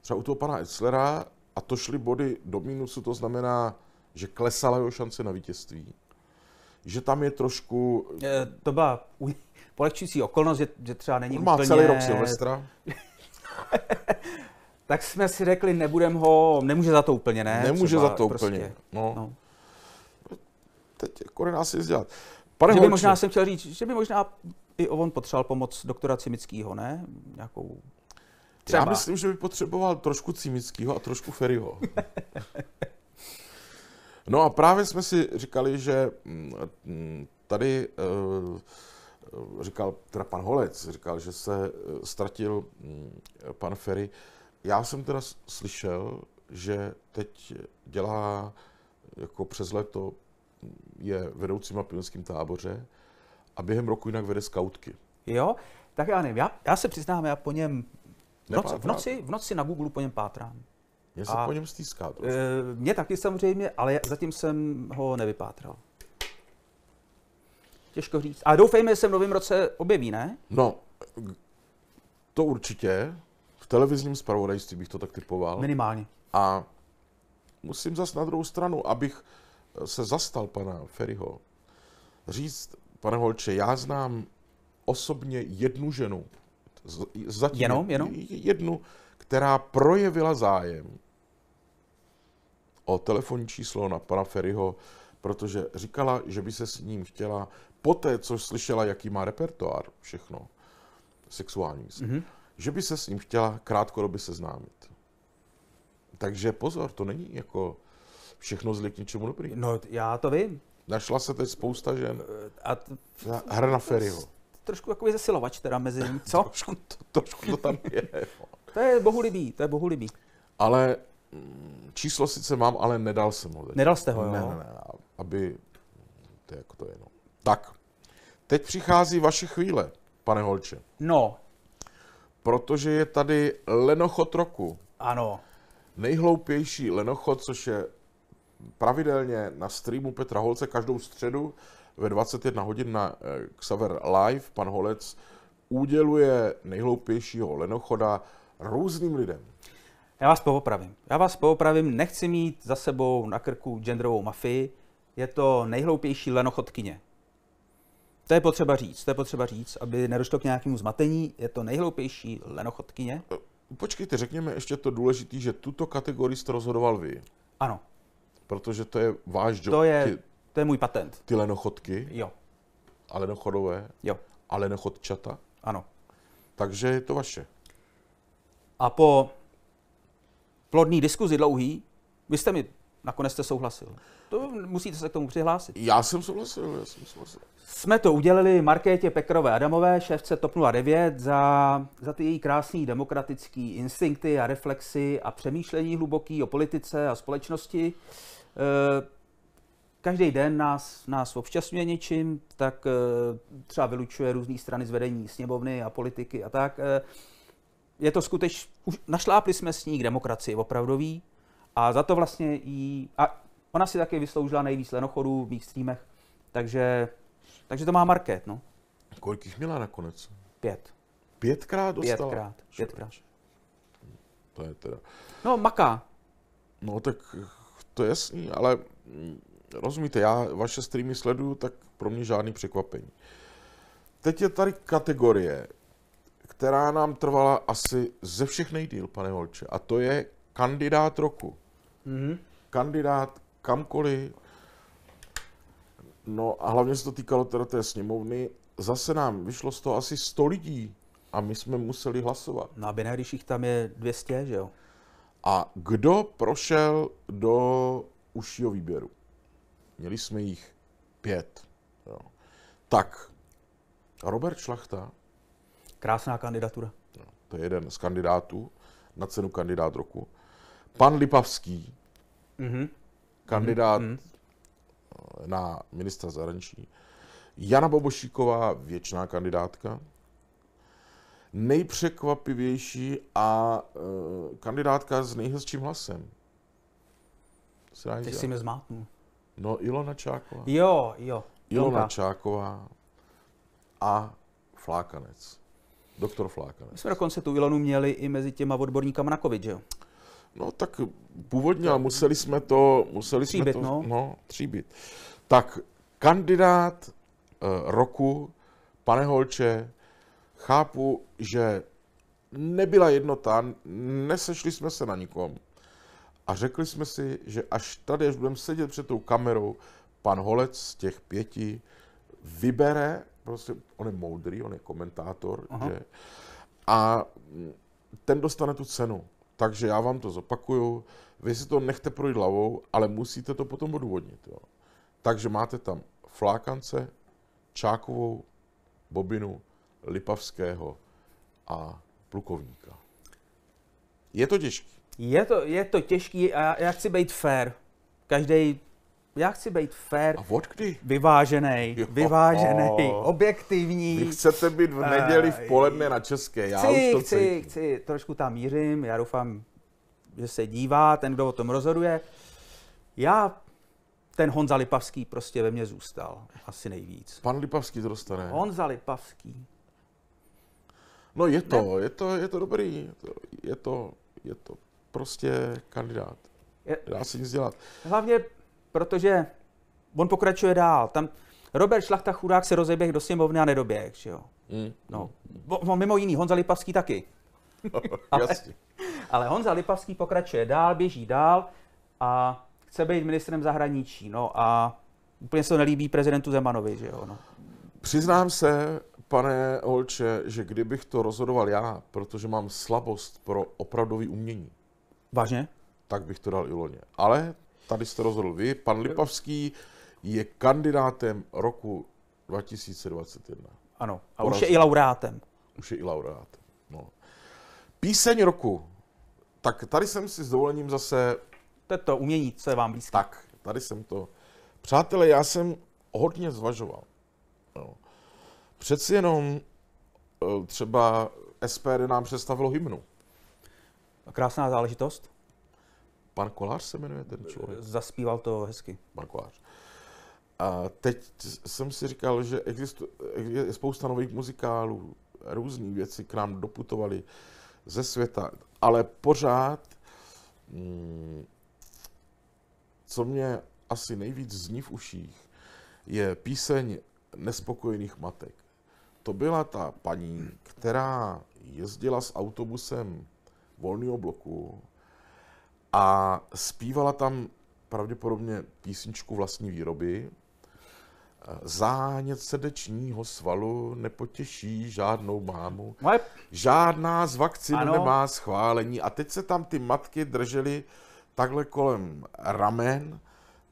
třeba u toho pana Eclera, a to šly body do mínusu, to znamená, že klesala jeho šance na vítězství. Že tam je trošku... E, to byla polehčující okolnost, že, že třeba není On má úplně... celý rok Silvestra. tak jsme si řekli, nebudem ho, nemůže za to úplně, ne? Nemůže třeba, za to úplně, prostě- no. no teď jako nedá se nic dělat. Pane že by možná jsem chtěl říct, že by možná i on potřeboval pomoc doktora Cimického, ne? Nějakou Třeba. Já myslím, že by potřeboval trošku Cimického a trošku Ferryho. no a právě jsme si říkali, že mm, mm, tady eh, říkal teda pan Holec, říkal, že se eh, ztratil mm, pan Ferry. Já jsem teda slyšel, že teď dělá jako přes leto je vedoucím a pionském táboře a během roku jinak vede skautky. Jo, tak já nevím, já, já se přiznám, já po něm v noci, v noci, v noci na Google po něm pátrám. Mě se a, po něm stýská trošku. E, mě taky samozřejmě, ale zatím jsem ho nevypátral. Těžko říct. A doufejme, že se v novém roce objeví, ne? No, to určitě. V televizním zpravodajství bych to tak typoval. Minimálně. A musím zase na druhou stranu, abych se zastal pana Ferryho, říct, pane Holče, já znám osobně jednu ženu, zatím jenom, jenom? jednu, která projevila zájem o telefonní číslo na pana Ferryho, protože říkala, že by se s ním chtěla, po té, co slyšela, jaký má repertoár, všechno, sexuální, mm-hmm. že by se s ním chtěla krátkodobě seznámit. Takže pozor, to není jako všechno zlí k něčemu dobrý. No, já to vím. Našla se teď spousta žen. Eh, a t... Hra na Ferryho. Trošku takový zesilovač teda mezi nimi, co? trošku, to, trošku to tam je. to je bohulibý, to je bohulibý. Ale mm, číslo sice mám, ale nedal jsem ho. Teď. Nedal jste ho, jo? Ne, ne, ne, aby... To je jako to jenom. Tak, teď přichází vaše chvíle, pane Holče. No. Protože je tady lenochod roku. Ano. Nejhloupější lenochod, což je pravidelně na streamu Petra Holce každou středu ve 21 hodin na eh, Xaver Live. Pan Holec uděluje nejhloupějšího lenochoda různým lidem. Já vás poopravím. Já vás poopravím, nechci mít za sebou na krku genderovou mafii. Je to nejhloupější lenochodkyně. To je potřeba říct, to je potřeba říct, aby nedošlo k nějakému zmatení. Je to nejhloupější lenochodkyně. Eh, počkejte, řekněme ještě to důležité, že tuto kategorii jste rozhodoval vy. Ano. Protože to je váš job. To je, ty, to je můj patent. Ty lenochodky. Jo. A lenochodové. Jo. A lenochodčata. Ano. Takže je to vaše. A po plodný diskuzi dlouhý, vy jste mi Nakonec jste souhlasil. To musíte se k tomu přihlásit. Já jsem souhlasil, já jsem souhlasil. Jsme to udělali Markétě Pekrové Adamové, šéfce TOP 09, za, za ty její krásný demokratický instinkty a reflexy a přemýšlení hluboký o politice a společnosti. Eh, každý den nás, nás občasňuje něčím, tak eh, třeba vylučuje různé strany z vedení sněmovny a politiky a tak. Eh, je to skutečně, našlápli jsme s ní k demokracii opravdový, a za to vlastně jí... A ona si také vysloužila nejvíc lenochodů v mých streamech, takže, takže to má market, no. Kolik jich měla nakonec? Pět. Pětkrát dostala? Pětkrát, pětkrát. To je teda... No, maká. No, tak to je jasný, ale mm, rozumíte, já vaše streamy sleduju, tak pro mě žádný překvapení. Teď je tady kategorie, která nám trvala asi ze všech nejdíl, pane Holče, a to je kandidát roku mm-hmm. kandidát kamkoliv. No a hlavně se to týkalo teda té sněmovny. Zase nám vyšlo z toho asi 100 lidí a my jsme museli hlasovat. No a když jich tam je 200, že jo? A kdo prošel do užšího výběru? Měli jsme jich pět. Jo. Tak, Robert Šlachta. Krásná kandidatura. No, to je jeden z kandidátů na cenu kandidát roku pan Lipavský, mm-hmm. kandidát mm-hmm. na ministra zahraničí, Jana Bobošíková, věčná kandidátka, nejpřekvapivější a e, kandidátka s nejhezčím hlasem. Ty si mě zmátnu. No, Ilona Čáková. Jo, jo. Ilona Dobrá. Čáková a Flákanec. Doktor Flákanec. My jsme dokonce tu Ilonu měli i mezi těma odborníkama na COVID, že jo? No tak původně, a museli jsme to... Museli tříbit, jsme to, no. no. tříbit. Tak kandidát uh, roku, pane Holče, chápu, že nebyla jednota, nesešli jsme se na nikom. A řekli jsme si, že až tady, až budeme sedět před tou kamerou, pan Holec z těch pěti vybere, prostě on je moudrý, on je komentátor, Aha. že? A ten dostane tu cenu takže já vám to zopakuju, vy si to nechte projít hlavou, ale musíte to potom odůvodnit. Jo. Takže máte tam Flákance, Čákovou, Bobinu, Lipavského a Plukovníka. Je to těžký. Je to, je to těžký a já chci být fair. Každý já chci být fair, a od kdy? vyvážený, jo, vyvážený, objektivní. Vy chcete být v neděli v eh, poledne na České, já chci, už to chci, chci, trošku tam mířím, já doufám, že se dívá ten, kdo o tom rozhoduje. Já, ten Honza Lipavský prostě ve mně zůstal, asi nejvíc. Pan Lipavský to dostane. Honza Lipavský. No je to, ne? je to, je to dobrý, je to, je to, je to prostě kandidát. Je, Dá se nic dělat. Hlavně protože on pokračuje dál. Tam Robert Šlachta chudák se rozeběh do sněmovny a nedoběh, že jo. Mm. No. On mimo jiný, Honza Lipavský taky. ale, ale Honza Lipavský pokračuje dál, běží dál a chce být ministrem zahraničí. No a úplně se to nelíbí prezidentu Zemanovi, že jo. No. Přiznám se, pane Olče, že kdybych to rozhodoval já, protože mám slabost pro opravdový umění. Vážně? Tak bych to dal i loně. Ale tady jste rozhodl vy, pan Lipavský je kandidátem roku 2021. Ano, a Porazil. už je i laureátem. Už je i laureátem, no. Píseň roku. Tak tady jsem si s dovolením zase... To je to umění, co je vám blízké. Tak, tady jsem to. Přátelé, já jsem hodně zvažoval. No. Přeci jenom eh, třeba SPD nám představilo hymnu. Krásná záležitost. Pan Kolář se jmenuje ten člověk? Zaspíval to hezky. Pan Kolář. A teď jsem si říkal, že existuje, je spousta nových muzikálů, různé věci k nám doputovaly ze světa, ale pořád, mm, co mě asi nejvíc zní v uších, je píseň nespokojených matek. To byla ta paní, která jezdila s autobusem volného bloku a zpívala tam pravděpodobně písničku vlastní výroby. Zánět srdečního svalu nepotěší žádnou mámu. Žádná z vakcín ano. nemá schválení. A teď se tam ty matky držely takhle kolem ramen.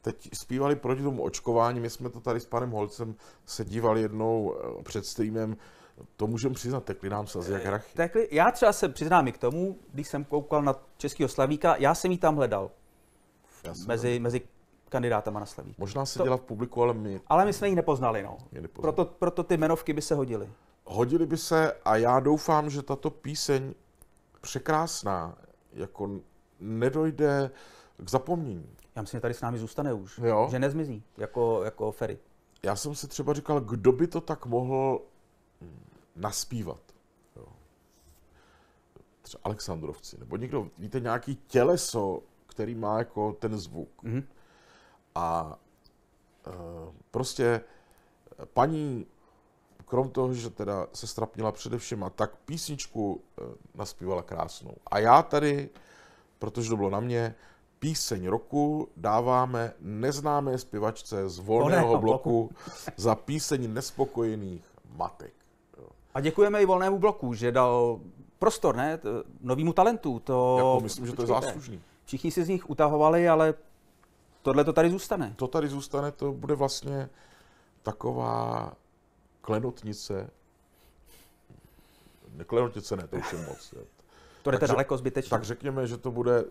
Teď zpívali proti tomu očkování. My jsme to tady s panem Holcem se dívali jednou eh, před streamem to můžeme přiznat, tekli nám se jak eh, hrachy. Tekli, já třeba se přiznám i k tomu, když jsem koukal na českého Slavíka, já jsem ji tam hledal. Mezi, tam... mezi kandidátama na Slavík. Možná se dělat dělá v publiku, ale my... Ale my jsme ji nepoznali, no. Nepoznali. Proto, proto ty jmenovky by se hodily. Hodily by se a já doufám, že tato píseň překrásná, jako nedojde k zapomnění. Já myslím, že tady s námi zůstane už, jo? že nezmizí, jako, jako Ferry. Já jsem si třeba říkal, kdo by to tak mohl naspívat. Jo. Třeba Alexandrovci, nebo někdo, víte, nějaký těleso, který má jako ten zvuk. Mm-hmm. A e, prostě paní, krom toho, že teda se strapnila především, a tak písničku e, naspívala krásnou. A já tady, protože to bylo na mě, píseň roku dáváme neznámé zpěvačce z volného bloku za píseň nespokojených matek. A děkujeme i volnému bloku, že dal prostor ne? novýmu talentu. To, jako myslím, že to je záslužný. Všichni si z nich utahovali, ale tohle to tady zůstane. To tady zůstane, to bude vlastně taková klenotnice. Ne, klenotnice ne, to už je moc. to je daleko zbytečně. Tak řekněme, že to bude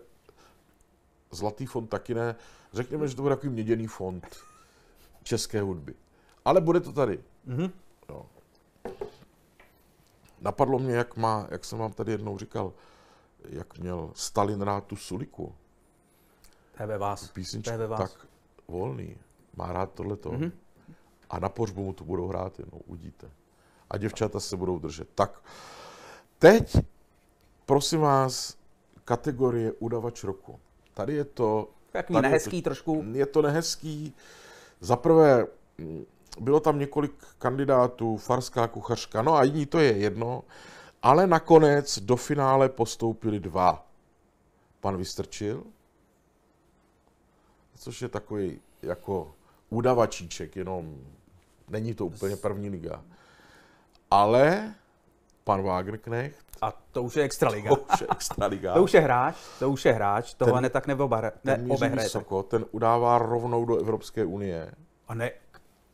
zlatý fond taky ne. Řekněme, že to bude takový měděný fond české hudby. Ale bude to tady. Mm-hmm. Napadlo mě, jak, má, jak jsem vám tady jednou říkal, jak měl Stalin rád tu Suliku. To je vás. to je vás. tak volný. Má rád tohleto. Mm-hmm. A na pořbu mu to budou hrát jenom, udíte. A děvčata se budou držet. Tak, teď, prosím vás, kategorie udavač roku. Tady je to... Takový nehezký to, trošku. Je to nehezký. Za prvé, bylo tam několik kandidátů, farská kuchařka, no a jiní to je jedno, ale nakonec do finále postoupili dva. Pan Vystrčil, což je takový jako udavačíček, jenom není to úplně první liga. Ale pan Wagenknecht. A to už je extraliga. To už je extraliga. to už je hráč, to už je hráč, toho ten, netak tak ne, ten ten udává rovnou do Evropské unie. A ne,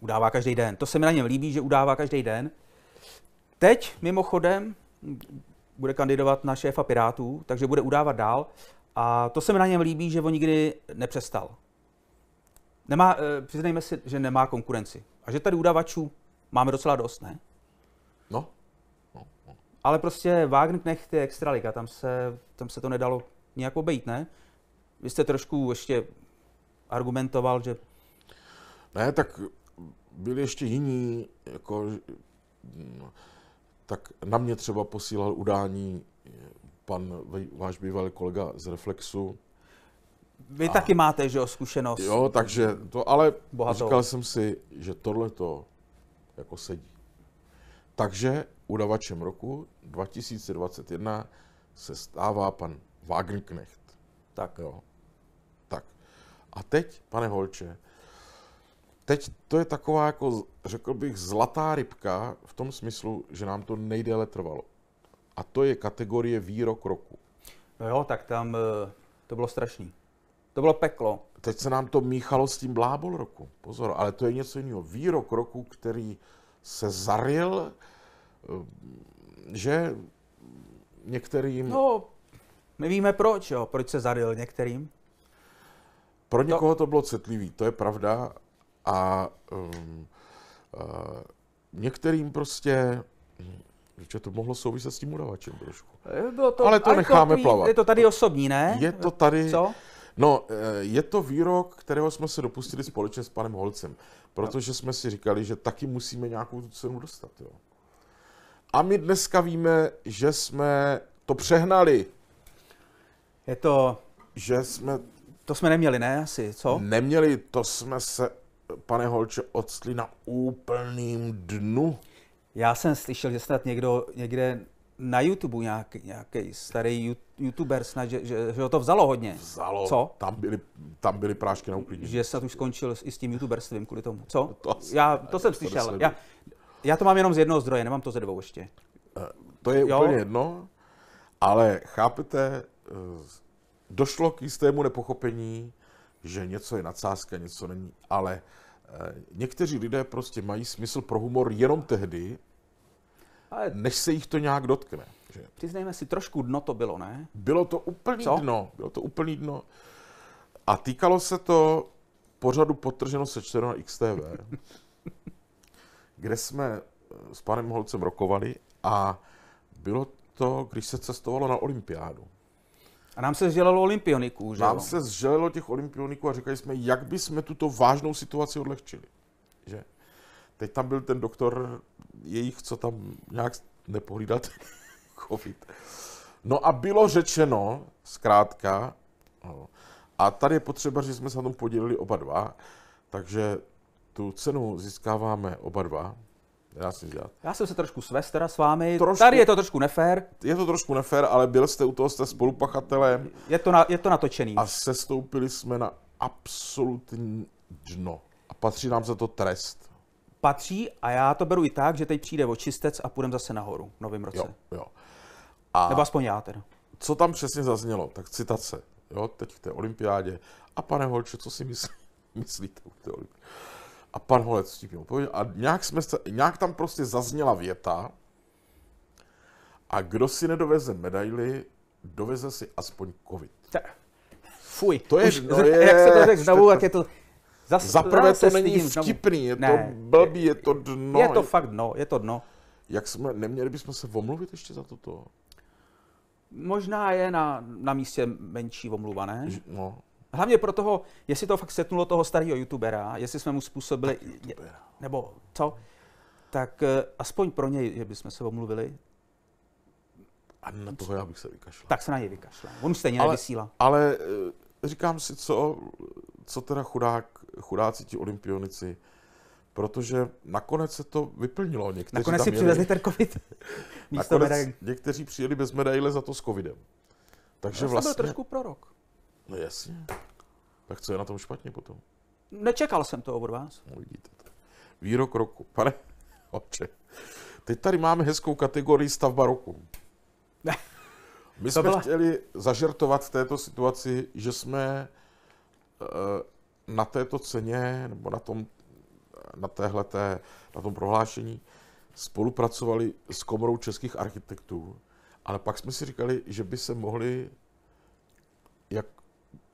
Udává každý den. To se mi na něm líbí, že udává každý den. Teď mimochodem bude kandidovat na šéfa Pirátů, takže bude udávat dál. A to se mi na něm líbí, že on nikdy nepřestal. Nemá, eh, přiznejme si, že nemá konkurenci. A že tady udavačů máme docela dost, ne? No. no, no. Ale prostě Wagenknecht je extraliga, tam se, tam se to nedalo nějak obejít, ne? Vy jste trošku ještě argumentoval, že... Ne, tak byli ještě jiní, jako, no, tak na mě třeba posílal udání eh, pan váš bývalý kolega z Reflexu. Vy a, taky máte, že jo, zkušenost. Jo, takže to, ale bohatou. říkal jsem si, že tohle to jako sedí. Takže udavačem roku 2021 se stává pan Wagenknecht. Tak. Jo. Tak. A teď, pane Holče, teď to je taková, jako řekl bych, zlatá rybka v tom smyslu, že nám to nejdéle trvalo. A to je kategorie výrok roku. No jo, tak tam eh, to bylo strašný. To bylo peklo. Teď se nám to míchalo s tím blábol roku. Pozor, ale to je něco jiného. Výrok roku, který se zaril, eh, že některým... No, my víme proč, jo. Proč se zaril některým? Pro někoho to bylo citlivý, to je pravda, a um, uh, některým prostě hm, že to mohlo souviset s tím udavačem trošku. Eh, bylo to, ale to necháme to, plavat. Je to tady osobní, ne? Je to tady... Co? No, eh, je to výrok, kterého jsme se dopustili společně s panem Holcem, protože jsme si říkali, že taky musíme nějakou tu cenu dostat. Jo. A my dneska víme, že jsme to přehnali. Je to... Že jsme... To jsme neměli, ne asi, co? Neměli, to jsme se pane Holče, odstli na úplným dnu. Já jsem slyšel, že snad někdo někde na YouTube nějaký, nějaký starý youtuber snad, že, že, že ho to vzalo hodně. Vzalo. Co? Tam byly, tam byly prášky na uklidní. Že snad už skončil s, i s tím youtuberstvím kvůli tomu. Co? To, já, to jsem to slyšel. Já, já to mám jenom z jednoho zdroje, nemám to ze dvou ještě. Eh, to je jo? úplně jedno, ale chápete, eh, došlo k jistému nepochopení, že něco je nadsázka, něco není, ale někteří lidé prostě mají smysl pro humor jenom tehdy, ale než se jich to nějak dotkne. Že? Přiznejme si, trošku dno to bylo, ne? Bylo to úplný Co? dno. Bylo to úplný dno. A týkalo se to pořadu potrženo sečteno na XTV, kde jsme eh, s panem Holcem rokovali a bylo to, když se cestovalo na olympiádu. A nám se zželelo olympioniků, že Nám jo? se zželelo těch olympioniků a říkali jsme, jak by jsme tuto vážnou situaci odlehčili. Že? Teď tam byl ten doktor jejich, co tam nějak nepohlídat covid. No a bylo řečeno, zkrátka, no, a tady je potřeba, že jsme se na tom podělili oba dva, takže tu cenu získáváme oba dva, já, si dělat. já jsem se trošku svést teda s vámi. Trošku, Tady je to trošku nefér. Je to trošku nefér, ale byl jste u toho, jste spolupachatelem. Je to, na, je to natočený. A sestoupili jsme na absolutní dno. A patří nám za to trest. Patří a já to beru i tak, že teď přijde očistec a půjdeme zase nahoru v novém roce. Jo, jo. A Nebo aspoň já teda. Co tam přesně zaznělo? Tak citace. Jo, teď v té olympiádě. A pane Holče, co si myslí, myslíte u té olympiádě? A pan Holec tím odpověděl. A nějak, jsme se, nějak tam prostě zazněla věta, a kdo si nedoveze medaily, doveze si aspoň covid. Ta, fuj. To je, Už, no je, jak se to řekl znovu, tak je to... Zas, Za prvé to není vtipný, je ne, to blbý, je to dno. Je to fakt dno, je to dno. Jak jsme, neměli bychom se omluvit ještě za toto? Možná je na, na místě menší omluva, ne? No, Hlavně pro toho, jestli to fakt setnulo toho starého youtubera, jestli jsme mu způsobili, nebo co, tak eh, aspoň pro něj, že bychom se omluvili. A na toho já bych se vykašlal. Tak se na něj vykašlal. On stejně ale, nevysílá. Ale eh, říkám si, co, co teda chudák, chudáci ti olympionici, protože nakonec se to vyplnilo. Někteří nakonec si přivezli ten covid místo nakonec Někteří přijeli bez medaile za to s covidem. Takže Já vlastně... byl trošku prorok. No jasně. Tak co je na tom špatně potom? Nečekal jsem to od vás. No, vidíte to. Výrok roku. Pane oče, teď tady máme hezkou kategorii stavba roku. My jsme byla... chtěli zažertovat v této situaci, že jsme eh, na této ceně nebo na tom, na téhleté, na tom prohlášení spolupracovali s komorou českých architektů, ale pak jsme si říkali, že by se mohli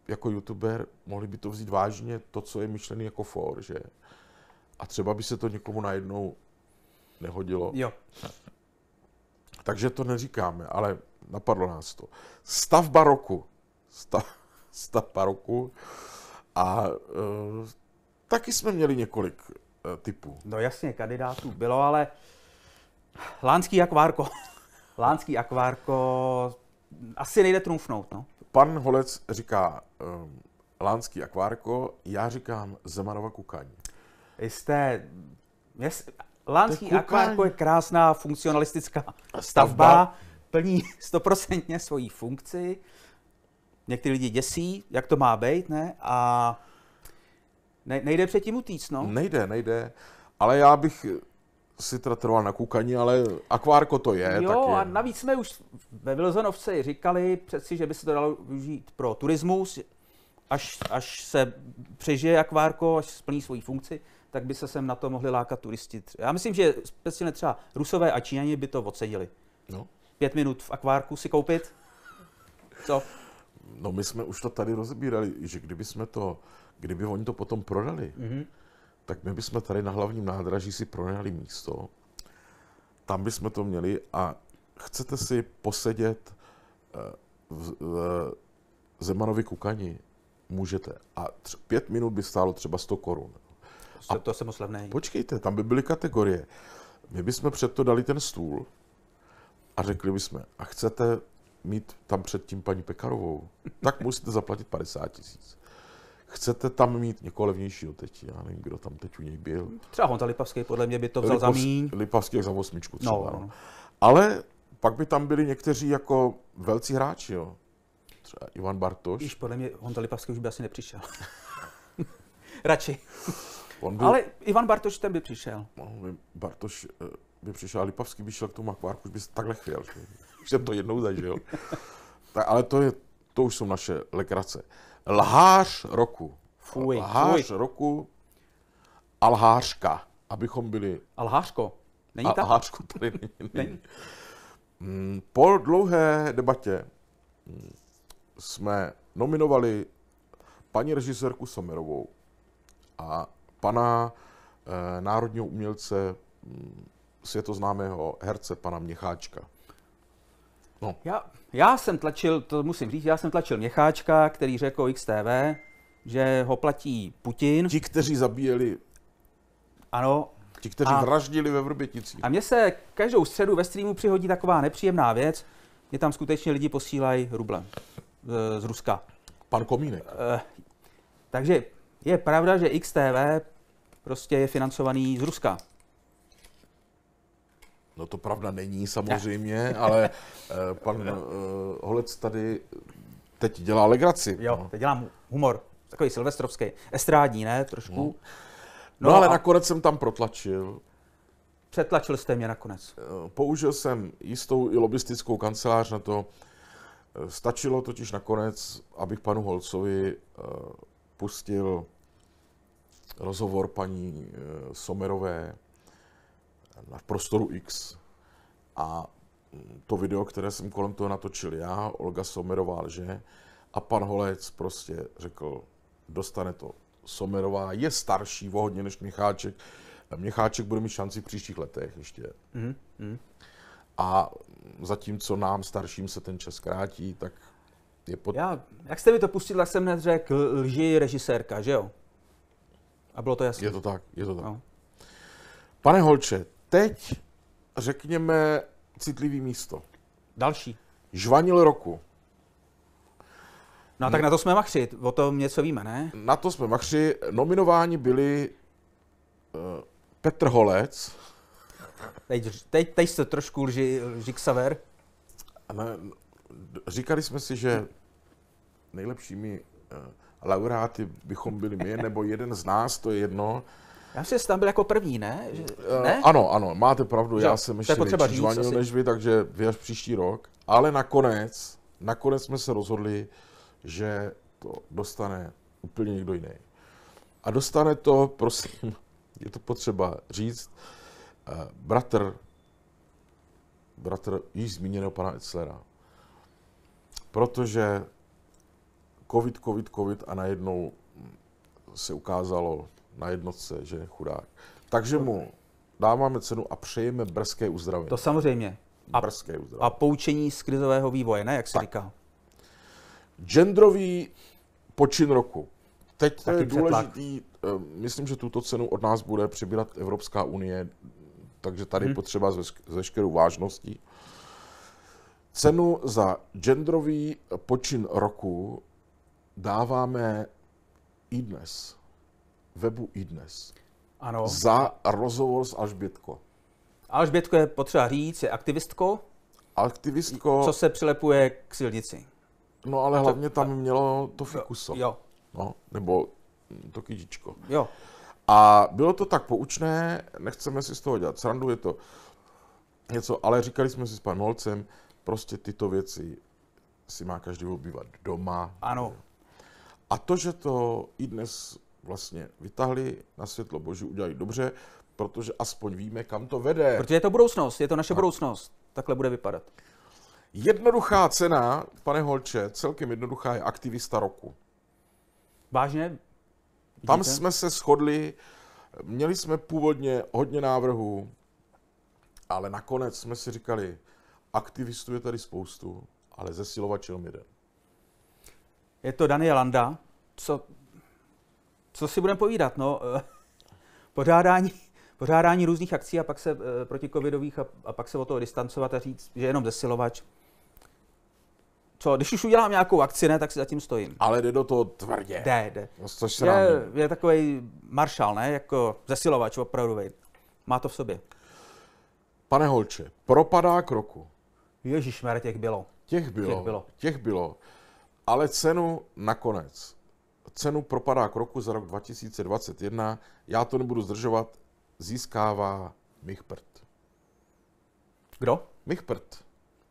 jako youtuber mohli by to vzít vážně, to, co je myšlený jako for, že? A třeba by se to někomu najednou nehodilo. Jo. Takže to neříkáme, ale napadlo nás to. Stav baroku. Stav, stav baroku. A e, taky jsme měli několik e, typů. No jasně, kandidátů bylo, ale Lánský akvárko. Lánský akvárko asi nejde trumfnout, no. Pan Holec říká um, Lánský akvárko, já říkám Zemanova kukaň. Jste... Jest, Lánský akvárko je krásná funkcionalistická stavba, stavba. plní stoprocentně svoji funkci. Někteří lidi děsí, jak to má být, ne? A nejde předtím utíct, no? Nejde, nejde. Ale já bych si teda trval na koukaní, ale akvárko to je. Jo, tak je. a navíc jsme už ve Vilzenovce říkali přeci, že by se to dalo využít pro turismus, až, až se přežije akvárko, až splní svoji funkci, tak by se sem na to mohli lákat turisti. Já myslím, že speciálně třeba Rusové a Číňani by to ocenili. No. Pět minut v akvárku si koupit. Co? No my jsme už to tady rozbírali, že kdyby jsme to, kdyby oni to potom prodali, mm-hmm tak my bychom tady na hlavním nádraží si pronajali místo, tam bychom to měli a chcete si posedět eh, v, v Zemanovi kukani, můžete. A tři, pět minut by stálo třeba 100 korun. A to se moc levné. Počkejte, tam by byly kategorie. My bychom před to dali ten stůl a řekli bychom, a chcete mít tam před tím paní Pekarovou, tak musíte zaplatit 50 tisíc chcete tam mít někoho levnějšího teď, já nevím, kdo tam teď u něj byl. Třeba Honza Lipavský, podle mě by to vzal Lipos, za míň. Lipavský za osmičku no, třeba, no, no, no. Ale pak by tam byli někteří jako velcí hráči, jo. Třeba Ivan Bartoš. Víš, podle mě Honza Lipavský už by asi nepřišel. Radši. On by... Ale Ivan Bartoš ten by přišel. No, by, Bartoš eh, by přišel a Lipavský by šel k tomu akvárku, už by se takhle chvěl. Už jsem to jednou zažil. Ta, ale to, je, to už jsou naše lekrace lhář roku. Fuj, lhář fuj. roku a lhářka, abychom byli... A lhářko? Není tam? A lhářko tady není. není. Mm, po dlouhé debatě mm, jsme nominovali paní režisérku Somerovou a pana eh, národního umělce mm, světoznámého herce, pana Měcháčka. No. Já, já jsem tlačil, to musím říct, já jsem tlačil Měcháčka, který řekl XTV, že ho platí Putin. Ti, kteří zabíjeli. Ano. Ti, kteří a, vraždili ve Vrběticích. A mně se každou středu ve streamu přihodí taková nepříjemná věc, mě tam skutečně lidi posílají rublem z, e, z Ruska. Pan Komínek. E, takže je pravda, že XTV prostě je financovaný z Ruska. No to pravda není samozřejmě, ale eh, pan uh, Holec tady teď dělá legraci. Jo, no. teď dělám humor, takový silvestrovský, estrádní, ne, trošku. No, no, no ale a... nakonec jsem tam protlačil. Přetlačil jste mě nakonec. Eh, použil jsem jistou i lobistickou kancelář na to. Stačilo totiž nakonec, abych panu Holcovi pustil rozhovor paní Somerové v prostoru X. A mm, to video, které jsem kolem toho natočil já, Olga Somerová že a pan Holec prostě řekl, dostane to. Somerová je starší o hodně než Měcháček. E, Měcháček bude mít šanci v příštích letech ještě. Mm-hmm. A zatímco nám starším se ten čas krátí, tak je pod... Já, jak jste mi to pustil, tak jsem hned řekl lži režisérka, že jo? A bylo to jasné. Je to tak, je to tak. No. Pane Holče, teď řekněme citlivý místo. Další. Žvanil roku. No tak na to jsme machři, o tom něco víme, ne? Na to jsme machři. Nominováni byli uh, Petr Holec. Teď, teď, teď jste trošku lži, lžiksaver. Ne, říkali jsme si, že nejlepšími uh, laureáty bychom byli my, nebo jeden z nás, to je jedno. Já si tam byl jako první, ne? Že, eh, ne? Uh, ano, ano, máte pravdu, že, já jsem ještě potřeba říct, zvanil asi. než vy, takže vy až příští rok. Ale nakonec, nakonec jsme se rozhodli, že to dostane úplně někdo jiný. A dostane to, prosím, je to potřeba říct, uh, bratr, bratr již zmíněného pana Etzlera. Protože covid, covid, covid a najednou se ukázalo, na jednotce, že je chudák. Takže mu dáváme cenu a přejeme brzké uzdravení. To samozřejmě. A, brzké uzdravení. A poučení z krizového vývoje, ne? Jak se říká? Gendrový počin roku. Teď to je důležitý, eh, myslím, že tuto cenu od nás bude přibírat Evropská unie, takže tady hmm. potřeba s veškerou vážností. Cenu za genderový počin roku dáváme i dnes webu iDnes. Ano. Za rozhovor s Alžbětko. Alžbětko je potřeba říct, je aktivistko. Aktivistko. Co se přilepuje k silnici. No ale hlavně tam mělo to fikuso. Jo. No, nebo to kytičko. Jo. A bylo to tak poučné, nechceme si z toho dělat srandu, je to něco, ale říkali jsme si s panem Holcem, prostě tyto věci si má každý obývat doma. Ano. A to, že to i dnes vlastně vytahli na světlo boží, udělali dobře, protože aspoň víme, kam to vede. Protože je to budoucnost, je to naše a... budoucnost. Takhle bude vypadat. Jednoduchá cena, pane Holče, celkem jednoduchá je aktivista roku. Vážně? Vidíte? Tam jsme se shodli, měli jsme původně hodně návrhů, ale nakonec jsme si říkali, aktivistů je tady spoustu, ale zesilovač jenom jeden. Je to Daniel Landa, co co si budeme povídat, no, pořádání, pořádání různých akcí a pak se eh, proti covidových a, a pak se o toho distancovat a říct, že jenom zesilovač. Co, když už udělám nějakou akci, ne, tak si zatím stojím. Ale jde do toho tvrdě. Jde, jde. No, je, je takový maršál, ne, jako zesilovač opravdu, vej. má to v sobě. Pane Holče, propadá kroku. Ježíš, těch bylo. Těch bylo. Těch bylo. Těch bylo. Ale cenu nakonec cenu propadá k roku za rok 2021, já to nebudu zdržovat, získává Michprt. Kdo? Michprt.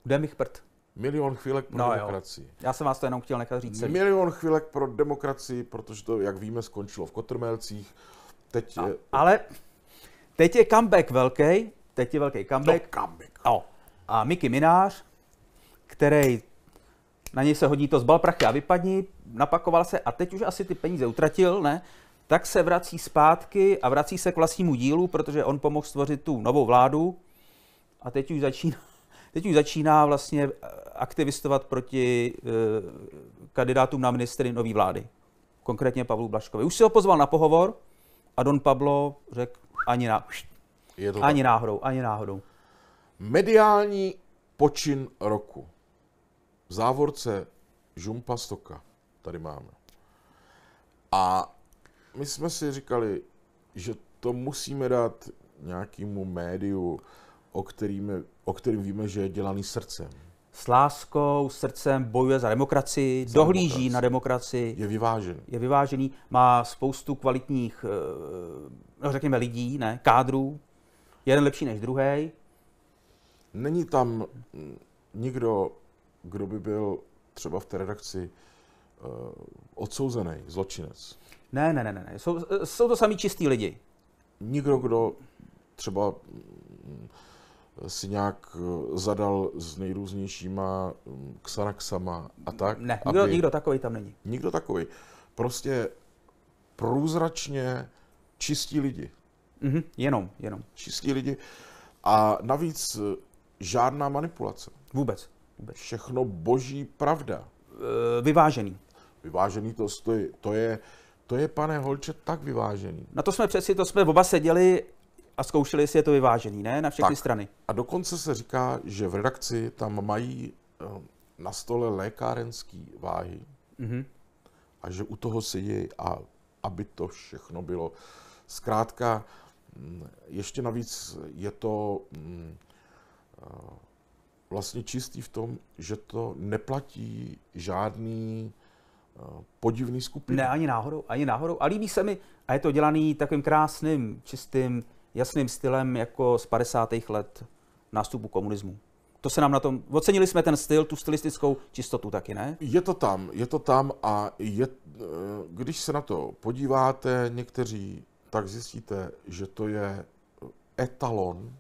Kde Michprt? Milion chvílek pro no, demokracii. Jo. Já jsem vás to jenom chtěl nechat říct. Celý. Milion chvílek pro demokracii, protože to, jak víme, skončilo v Kotrmelcích. Teď no, je... Ale teď je comeback velký, teď je velký comeback. No, comeback. A Miky Minář, který na něj se hodí to zbal prachy a vypadni, napakoval se a teď už asi ty peníze utratil, ne? Tak se vrací zpátky a vrací se k vlastnímu dílu, protože on pomohl stvořit tu novou vládu a teď už začíná, teď už začíná vlastně eh, aktivistovat proti eh, kandidátům na ministry nové vlády, konkrétně Pavlu Blaškovi. Už se ho pozval na pohovor a Don Pablo řekl ani, na, ani tak. náhodou, ani náhodou. Mediální počin roku závorce žumpa stoka tady máme. A my jsme si říkali, že to musíme dát nějakému médiu, o kterým, o kterým víme, že je dělaný srdcem. S láskou, srdcem bojuje za demokracii, za dohlíží demokracii. na demokracii. Je vyvážený. Je vyvážený, má spoustu kvalitních, eh, no řekněme, lidí, ne, kádrů. Jeden lepší než druhý. Není tam nikdo kdo by byl třeba v té redakci uh, odsouzený zločinec? Ne, ne, ne, ne. Jsou, jsou to sami čistí lidi. Nikdo, kdo třeba mm, si nějak eh, zadal s nejrůznějšíma ksanaxama mm, a tak? Ne, nikdo, aby... nikdo takový tam není. Nikdo takový. Prostě průzračně čistí lidi. Mm-hmm, jenom, jenom. Čistí lidi. A navíc eh, žádná manipulace. Vůbec. Vůbec. Všechno boží pravda. E, vyvážený. Vyvážený to, to, je, to je, to je, pane Holče, tak vyvážený. Na to jsme přeci, to jsme oba seděli a zkoušeli, jestli je to vyvážený, ne? Na všechny tak. strany. A dokonce se říká, že v redakci tam mají e, na stole lékárenský váhy mm-hmm. a že u toho sedí a aby to všechno bylo. Zkrátka, ještě navíc je to mm, vlastně čistý v tom, že to neplatí žádný eh, podivný skupiny. Ne, ani náhodou, ani náhodou. A líbí se mi, a je to dělaný takovým krásným, čistým, jasným stylem jako z 50. let nástupu komunismu. To se nám na tom, ocenili jsme ten styl, tu stylistickou čistotu taky, ne? Je to tam, je to tam a je, eh, když se na to podíváte někteří, tak zjistíte, že to je etalon.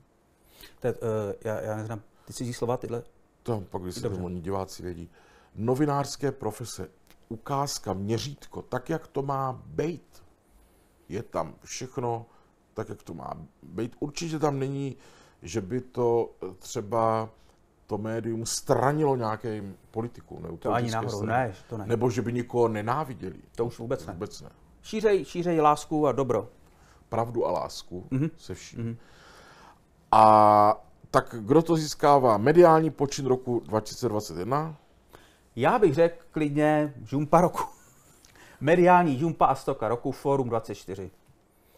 To je, eh, já, já neznám ty cizí slova tyhle? To pak vy oni diváci vědí. Novinářské profese, ukázka, měřítko, tak, jak to má být. Je tam všechno tak, jak to má být. Určitě tam není, že by to eh, třeba to médium stranilo nějakým politikům. Ne, to ani náhodou, ne, to ne. Nebo že by nikoho nenáviděli. To už vůbec ne. Vůbec ne. Šířej, šířej lásku a dobro. Pravdu a lásku mm-hmm. se vším. Mm-hmm. A tak kdo to získává? Mediální počin roku 2021? Já bych řekl klidně žumpa roku. Mediální žumpa a stoka roku Forum 24.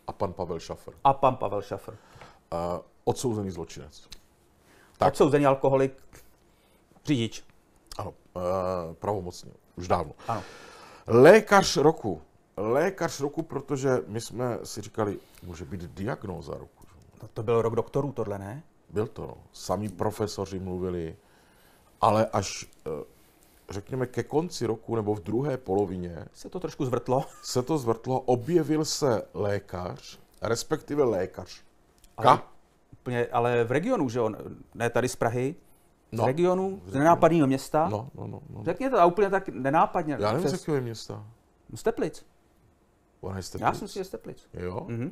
A pan Pavel Šafer. A pan Pavel Šafer. Uh, eh, odsouzený zločinec. Tak. Odsouzený alkoholik, řidič. Ano, uh, pravomocně, už dávno. Ano. Lékař roku. Lékař roku, protože my jsme si říkali, může být diagnóza roku. To, no to byl rok doktorů, tohle ne? Byl to. No. Sami profesoři mluvili, ale až eh, řekněme ke konci roku nebo v druhé polovině. Se to trošku zvrtlo. Se to zvrtlo, objevil se lékař, respektive lékař. Ale, úplně, ale v regionu, že on, ne tady z Prahy, no, z regionu, z nenápadného města. No, no, no, no. Řekněte, a úplně tak nenápadně. Já nevím, přes... z jakého města. No, z Teplic. Ona je z Teplic. Já jsem si je z Teplic. Jo, mm-hmm.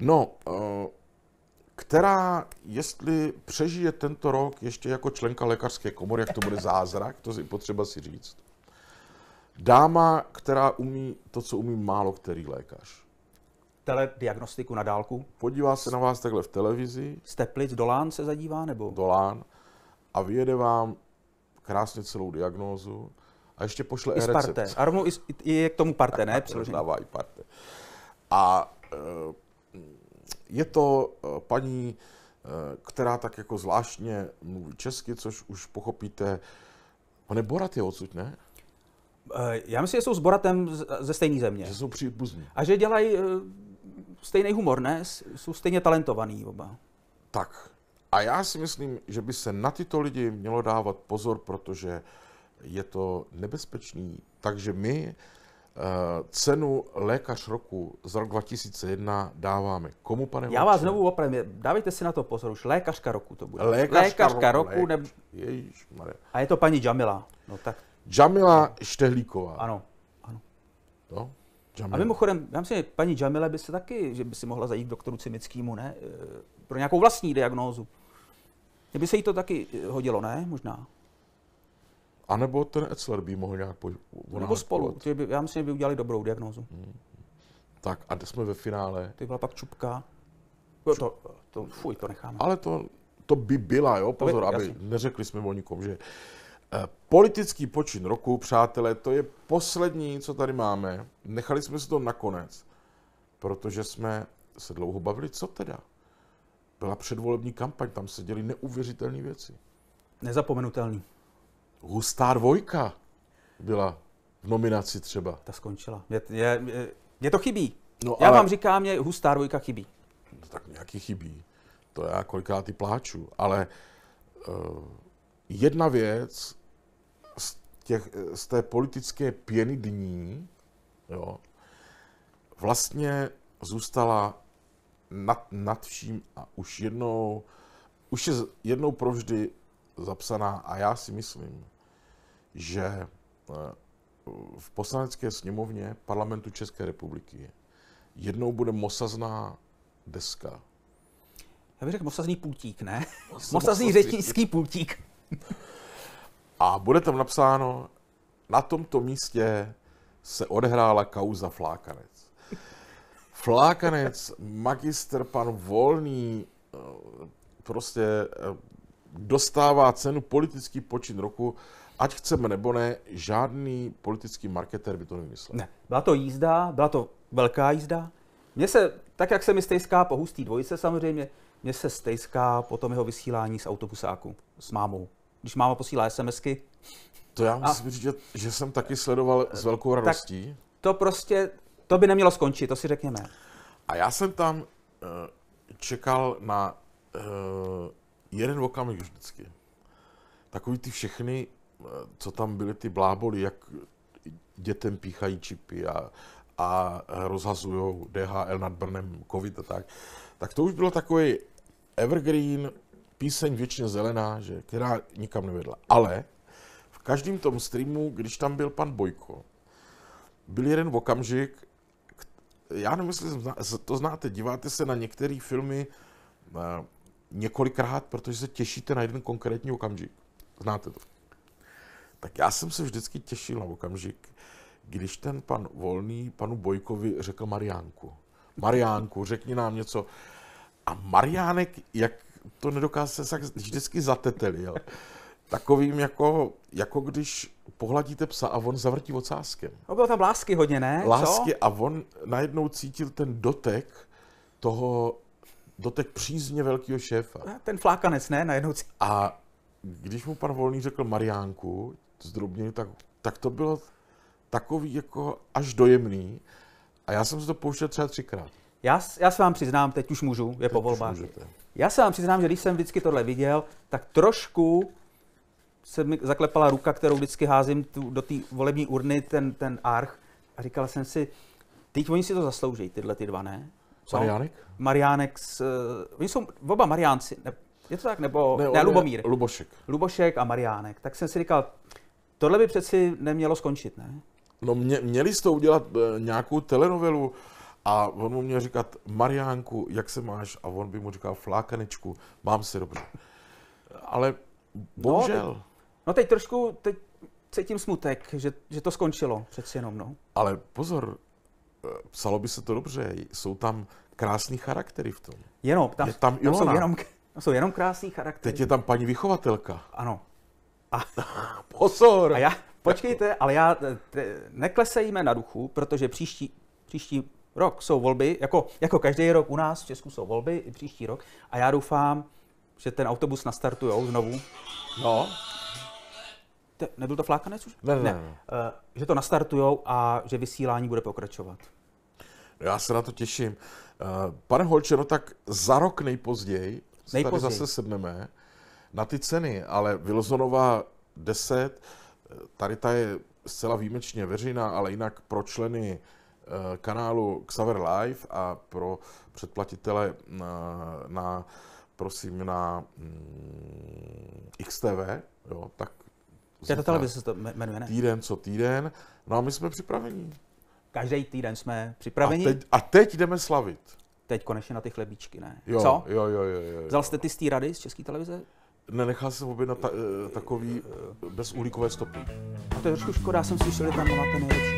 No, uh, která, jestli přežije tento rok ještě jako členka lékařské komory, jak to bude zázrak, to je potřeba si říct. Dáma, která umí to, co umí málo který lékař. Telediagnostiku na dálku. Podívá se na vás takhle v televizi. Z Teplic Dolán se zadívá, nebo? Dolán. A vyjede vám krásně celou diagnózu a ještě pošle I e-recept. Parte. A rovnou i, je k tomu parte, ne? Přiložený. Dává i parte. A eh, je to eh, paní, eh, která tak jako zvláštně mluví česky, což už pochopíte. On je Borat je odsud, ne? Eh, já myslím, že jsou s Boratem ze stejné země. Že jsou příbuzní. A že dělají stejný humor, ne? Jsou stejně talentovaní oba. Tak. A já si myslím, že by se na tyto lidi mělo dávat pozor, protože je to nebezpečný. Takže my Eh, cenu lékař roku z roku 2001 dáváme komu, pane Já vás znovu opravím, dávejte si na to pozor, už lékařka roku to bude. Lékařka, lékařka roku, roku lékař. ne... A je to paní Jamila. No tak. Jamila Štehlíková. Ano, ano. To? No, Jamila. A mimochodem, já myslím, že paní Jamila by se taky, že by si mohla zajít k doktoru Cimickému, ne? Eh, pro nějakou vlastní diagnózu. Kdyby se jí to taky eh, hodilo, ne? Možná. A nebo ten Etzler by mohl nějak po, Nebo spolu. Ty by, já myslím, že by udělali dobrou diagnózu. Hmm. Tak a jsme ve finále. Ty byla pak čupka. Jo, To, to, fuj, to necháme. Ale to, to by byla, jo, pozor, by, aby jasný. neřekli jsme o nikom, že eh, Politický počin roku, přátelé, to je poslední, co tady máme. Nechali jsme si to nakonec, protože jsme se dlouho bavili, co teda. Byla předvolební kampaň, tam se děly neuvěřitelné věci. Nezapomenutelný. Hustá dvojka byla v nominaci třeba. Ta skončila. Mě, mě, mě to chybí. No, Já ale... vám říkám, mě hustá dvojka chybí. No, tak nějaký chybí. To já kolikrát i pláču. Ale uh, jedna věc z, těch, z té politické pěny dní jo, vlastně zůstala nad, nad vším a už jednou, už je jednou provždy zapsaná a já si myslím, že eh, v poslanecké sněmovně parlamentu České republiky jednou bude mosazná deska. Já bych řekl mosazný pultík, ne? Mosazný, mosazný řečnický pultík. A bude tam napsáno, na tomto místě se odehrála kauza Flákanec. Flákanec, magister pan Volný, eh, prostě eh, dostává cenu politický počin roku, ať chceme nebo ne, žádný politický marketér by to nemyslel. Ne. Byla to jízda, byla to velká jízda. Mně se, tak jak se mi stejská po hustý dvojice samozřejmě, mně se stejská po tom jeho vysílání z autobusáku s mámou. Když máma posílá SMSky. To já musím a... říct, že, že jsem taky sledoval s velkou radostí. Tak to prostě, to by nemělo skončit, to si řekněme. A já jsem tam eh, čekal na eh, jeden okamžik vždycky. Takový ty všechny, eh, co tam byly ty bláboli, jak dětem píchají čipy a, a rozhazují DHL nad Brnem covid a tak, tak to už bylo takový evergreen, píseň věčně zelená, že, která nikam nevedla. Ale v každém tom streamu, když tam byl pan Bojko, byl jeden okamžik, já nemyslím, to znáte, díváte se na některé filmy eh, několikrát, protože se těšíte na jeden konkrétní okamžik. Znáte to. Tak já jsem se vždycky těšil na okamžik, když ten pan Volný panu Bojkovi řekl Mariánku. Mariánku, řekni nám něco. A Mariánek, jak to nedokázal, se vždycky zatetelil. Takovým jako, jako když pohladíte psa a on zavrtí ocáskem. No bylo tam lásky hodně, ne? Lásky Co? a on najednou cítil ten dotek toho dotek přízně velkého šéfa. A ten flákanec, ne? Najednou si... A když mu pan Volný řekl Mariánku, zdrobně, tak, tak to bylo takový jako až dojemný. A já jsem se to pouštěl třeba třikrát. Já, já se vám přiznám, teď už můžu, je teď po volbách. Já se vám přiznám, že když jsem vždycky tohle viděl, tak trošku se mi zaklepala ruka, kterou vždycky házím tu, do té volební urny, ten, ten arch. A říkal jsem si, teď oni si to zaslouží, tyhle ty dva, ne? Co? Mariánek? Mariánek, s, uh, oni jsou oba Mariánci, ne, je to tak? Nebo ne, ne Lubomír. Lubošek. Lubošek a Mariánek. Tak jsem si říkal, tohle by přeci nemělo skončit, ne? No mě, měli jste udělat uh, nějakou telenovelu a on mu měl říkat, Mariánku, jak se máš? A on by mu říkal, flákanečku, mám se dobře. Ale bohužel. No, teď, no teď trošku, teď cítím smutek, že, že to skončilo přeci jenom, no. Ale pozor, psalo by se to dobře, jsou tam krásný charaktery v tom. Jenom, tam, je tam, tam jsou jenom, tam jsou jenom krásný charaktery. Teď je tam paní vychovatelka. Ano. A, Pozor! A já, počkejte, ale já eh, te, neklesejme na duchu, protože příští, příští rok jsou volby, jako, jako každý rok u nás v Česku jsou volby, i příští rok, a já doufám, že ten autobus nastartujou znovu. No, te, nebyl to flákanec už? Ne, ne. ne. Eh, že to nastartujou a že vysílání bude pokračovat. No já se na to těším. Eh, pane pane no tak za rok nejpozději, nejpozději. tady zase sedneme na ty ceny, ale Wilsonová 10, eh, tady ta je zcela výjimečně veřejná, ale jinak pro členy kanálu Xaver Live a pro předplatitele na, na prosím, na mm, XTV, jo, tak této televize se to jmenuje, ne? Týden co týden. No a my jsme připraveni. Každý týden jsme připraveni. A teď, a teď jdeme slavit. Teď konečně na ty chlebíčky, ne? Jo, Co? Jo, jo, jo, jo, Vzal jste ty z té rady z České televize? Nenechal jsem objednat ta, eh, takový eh, bez stopy. A to je trošku škoda, jsem slyšel, že tam máte nejlepší.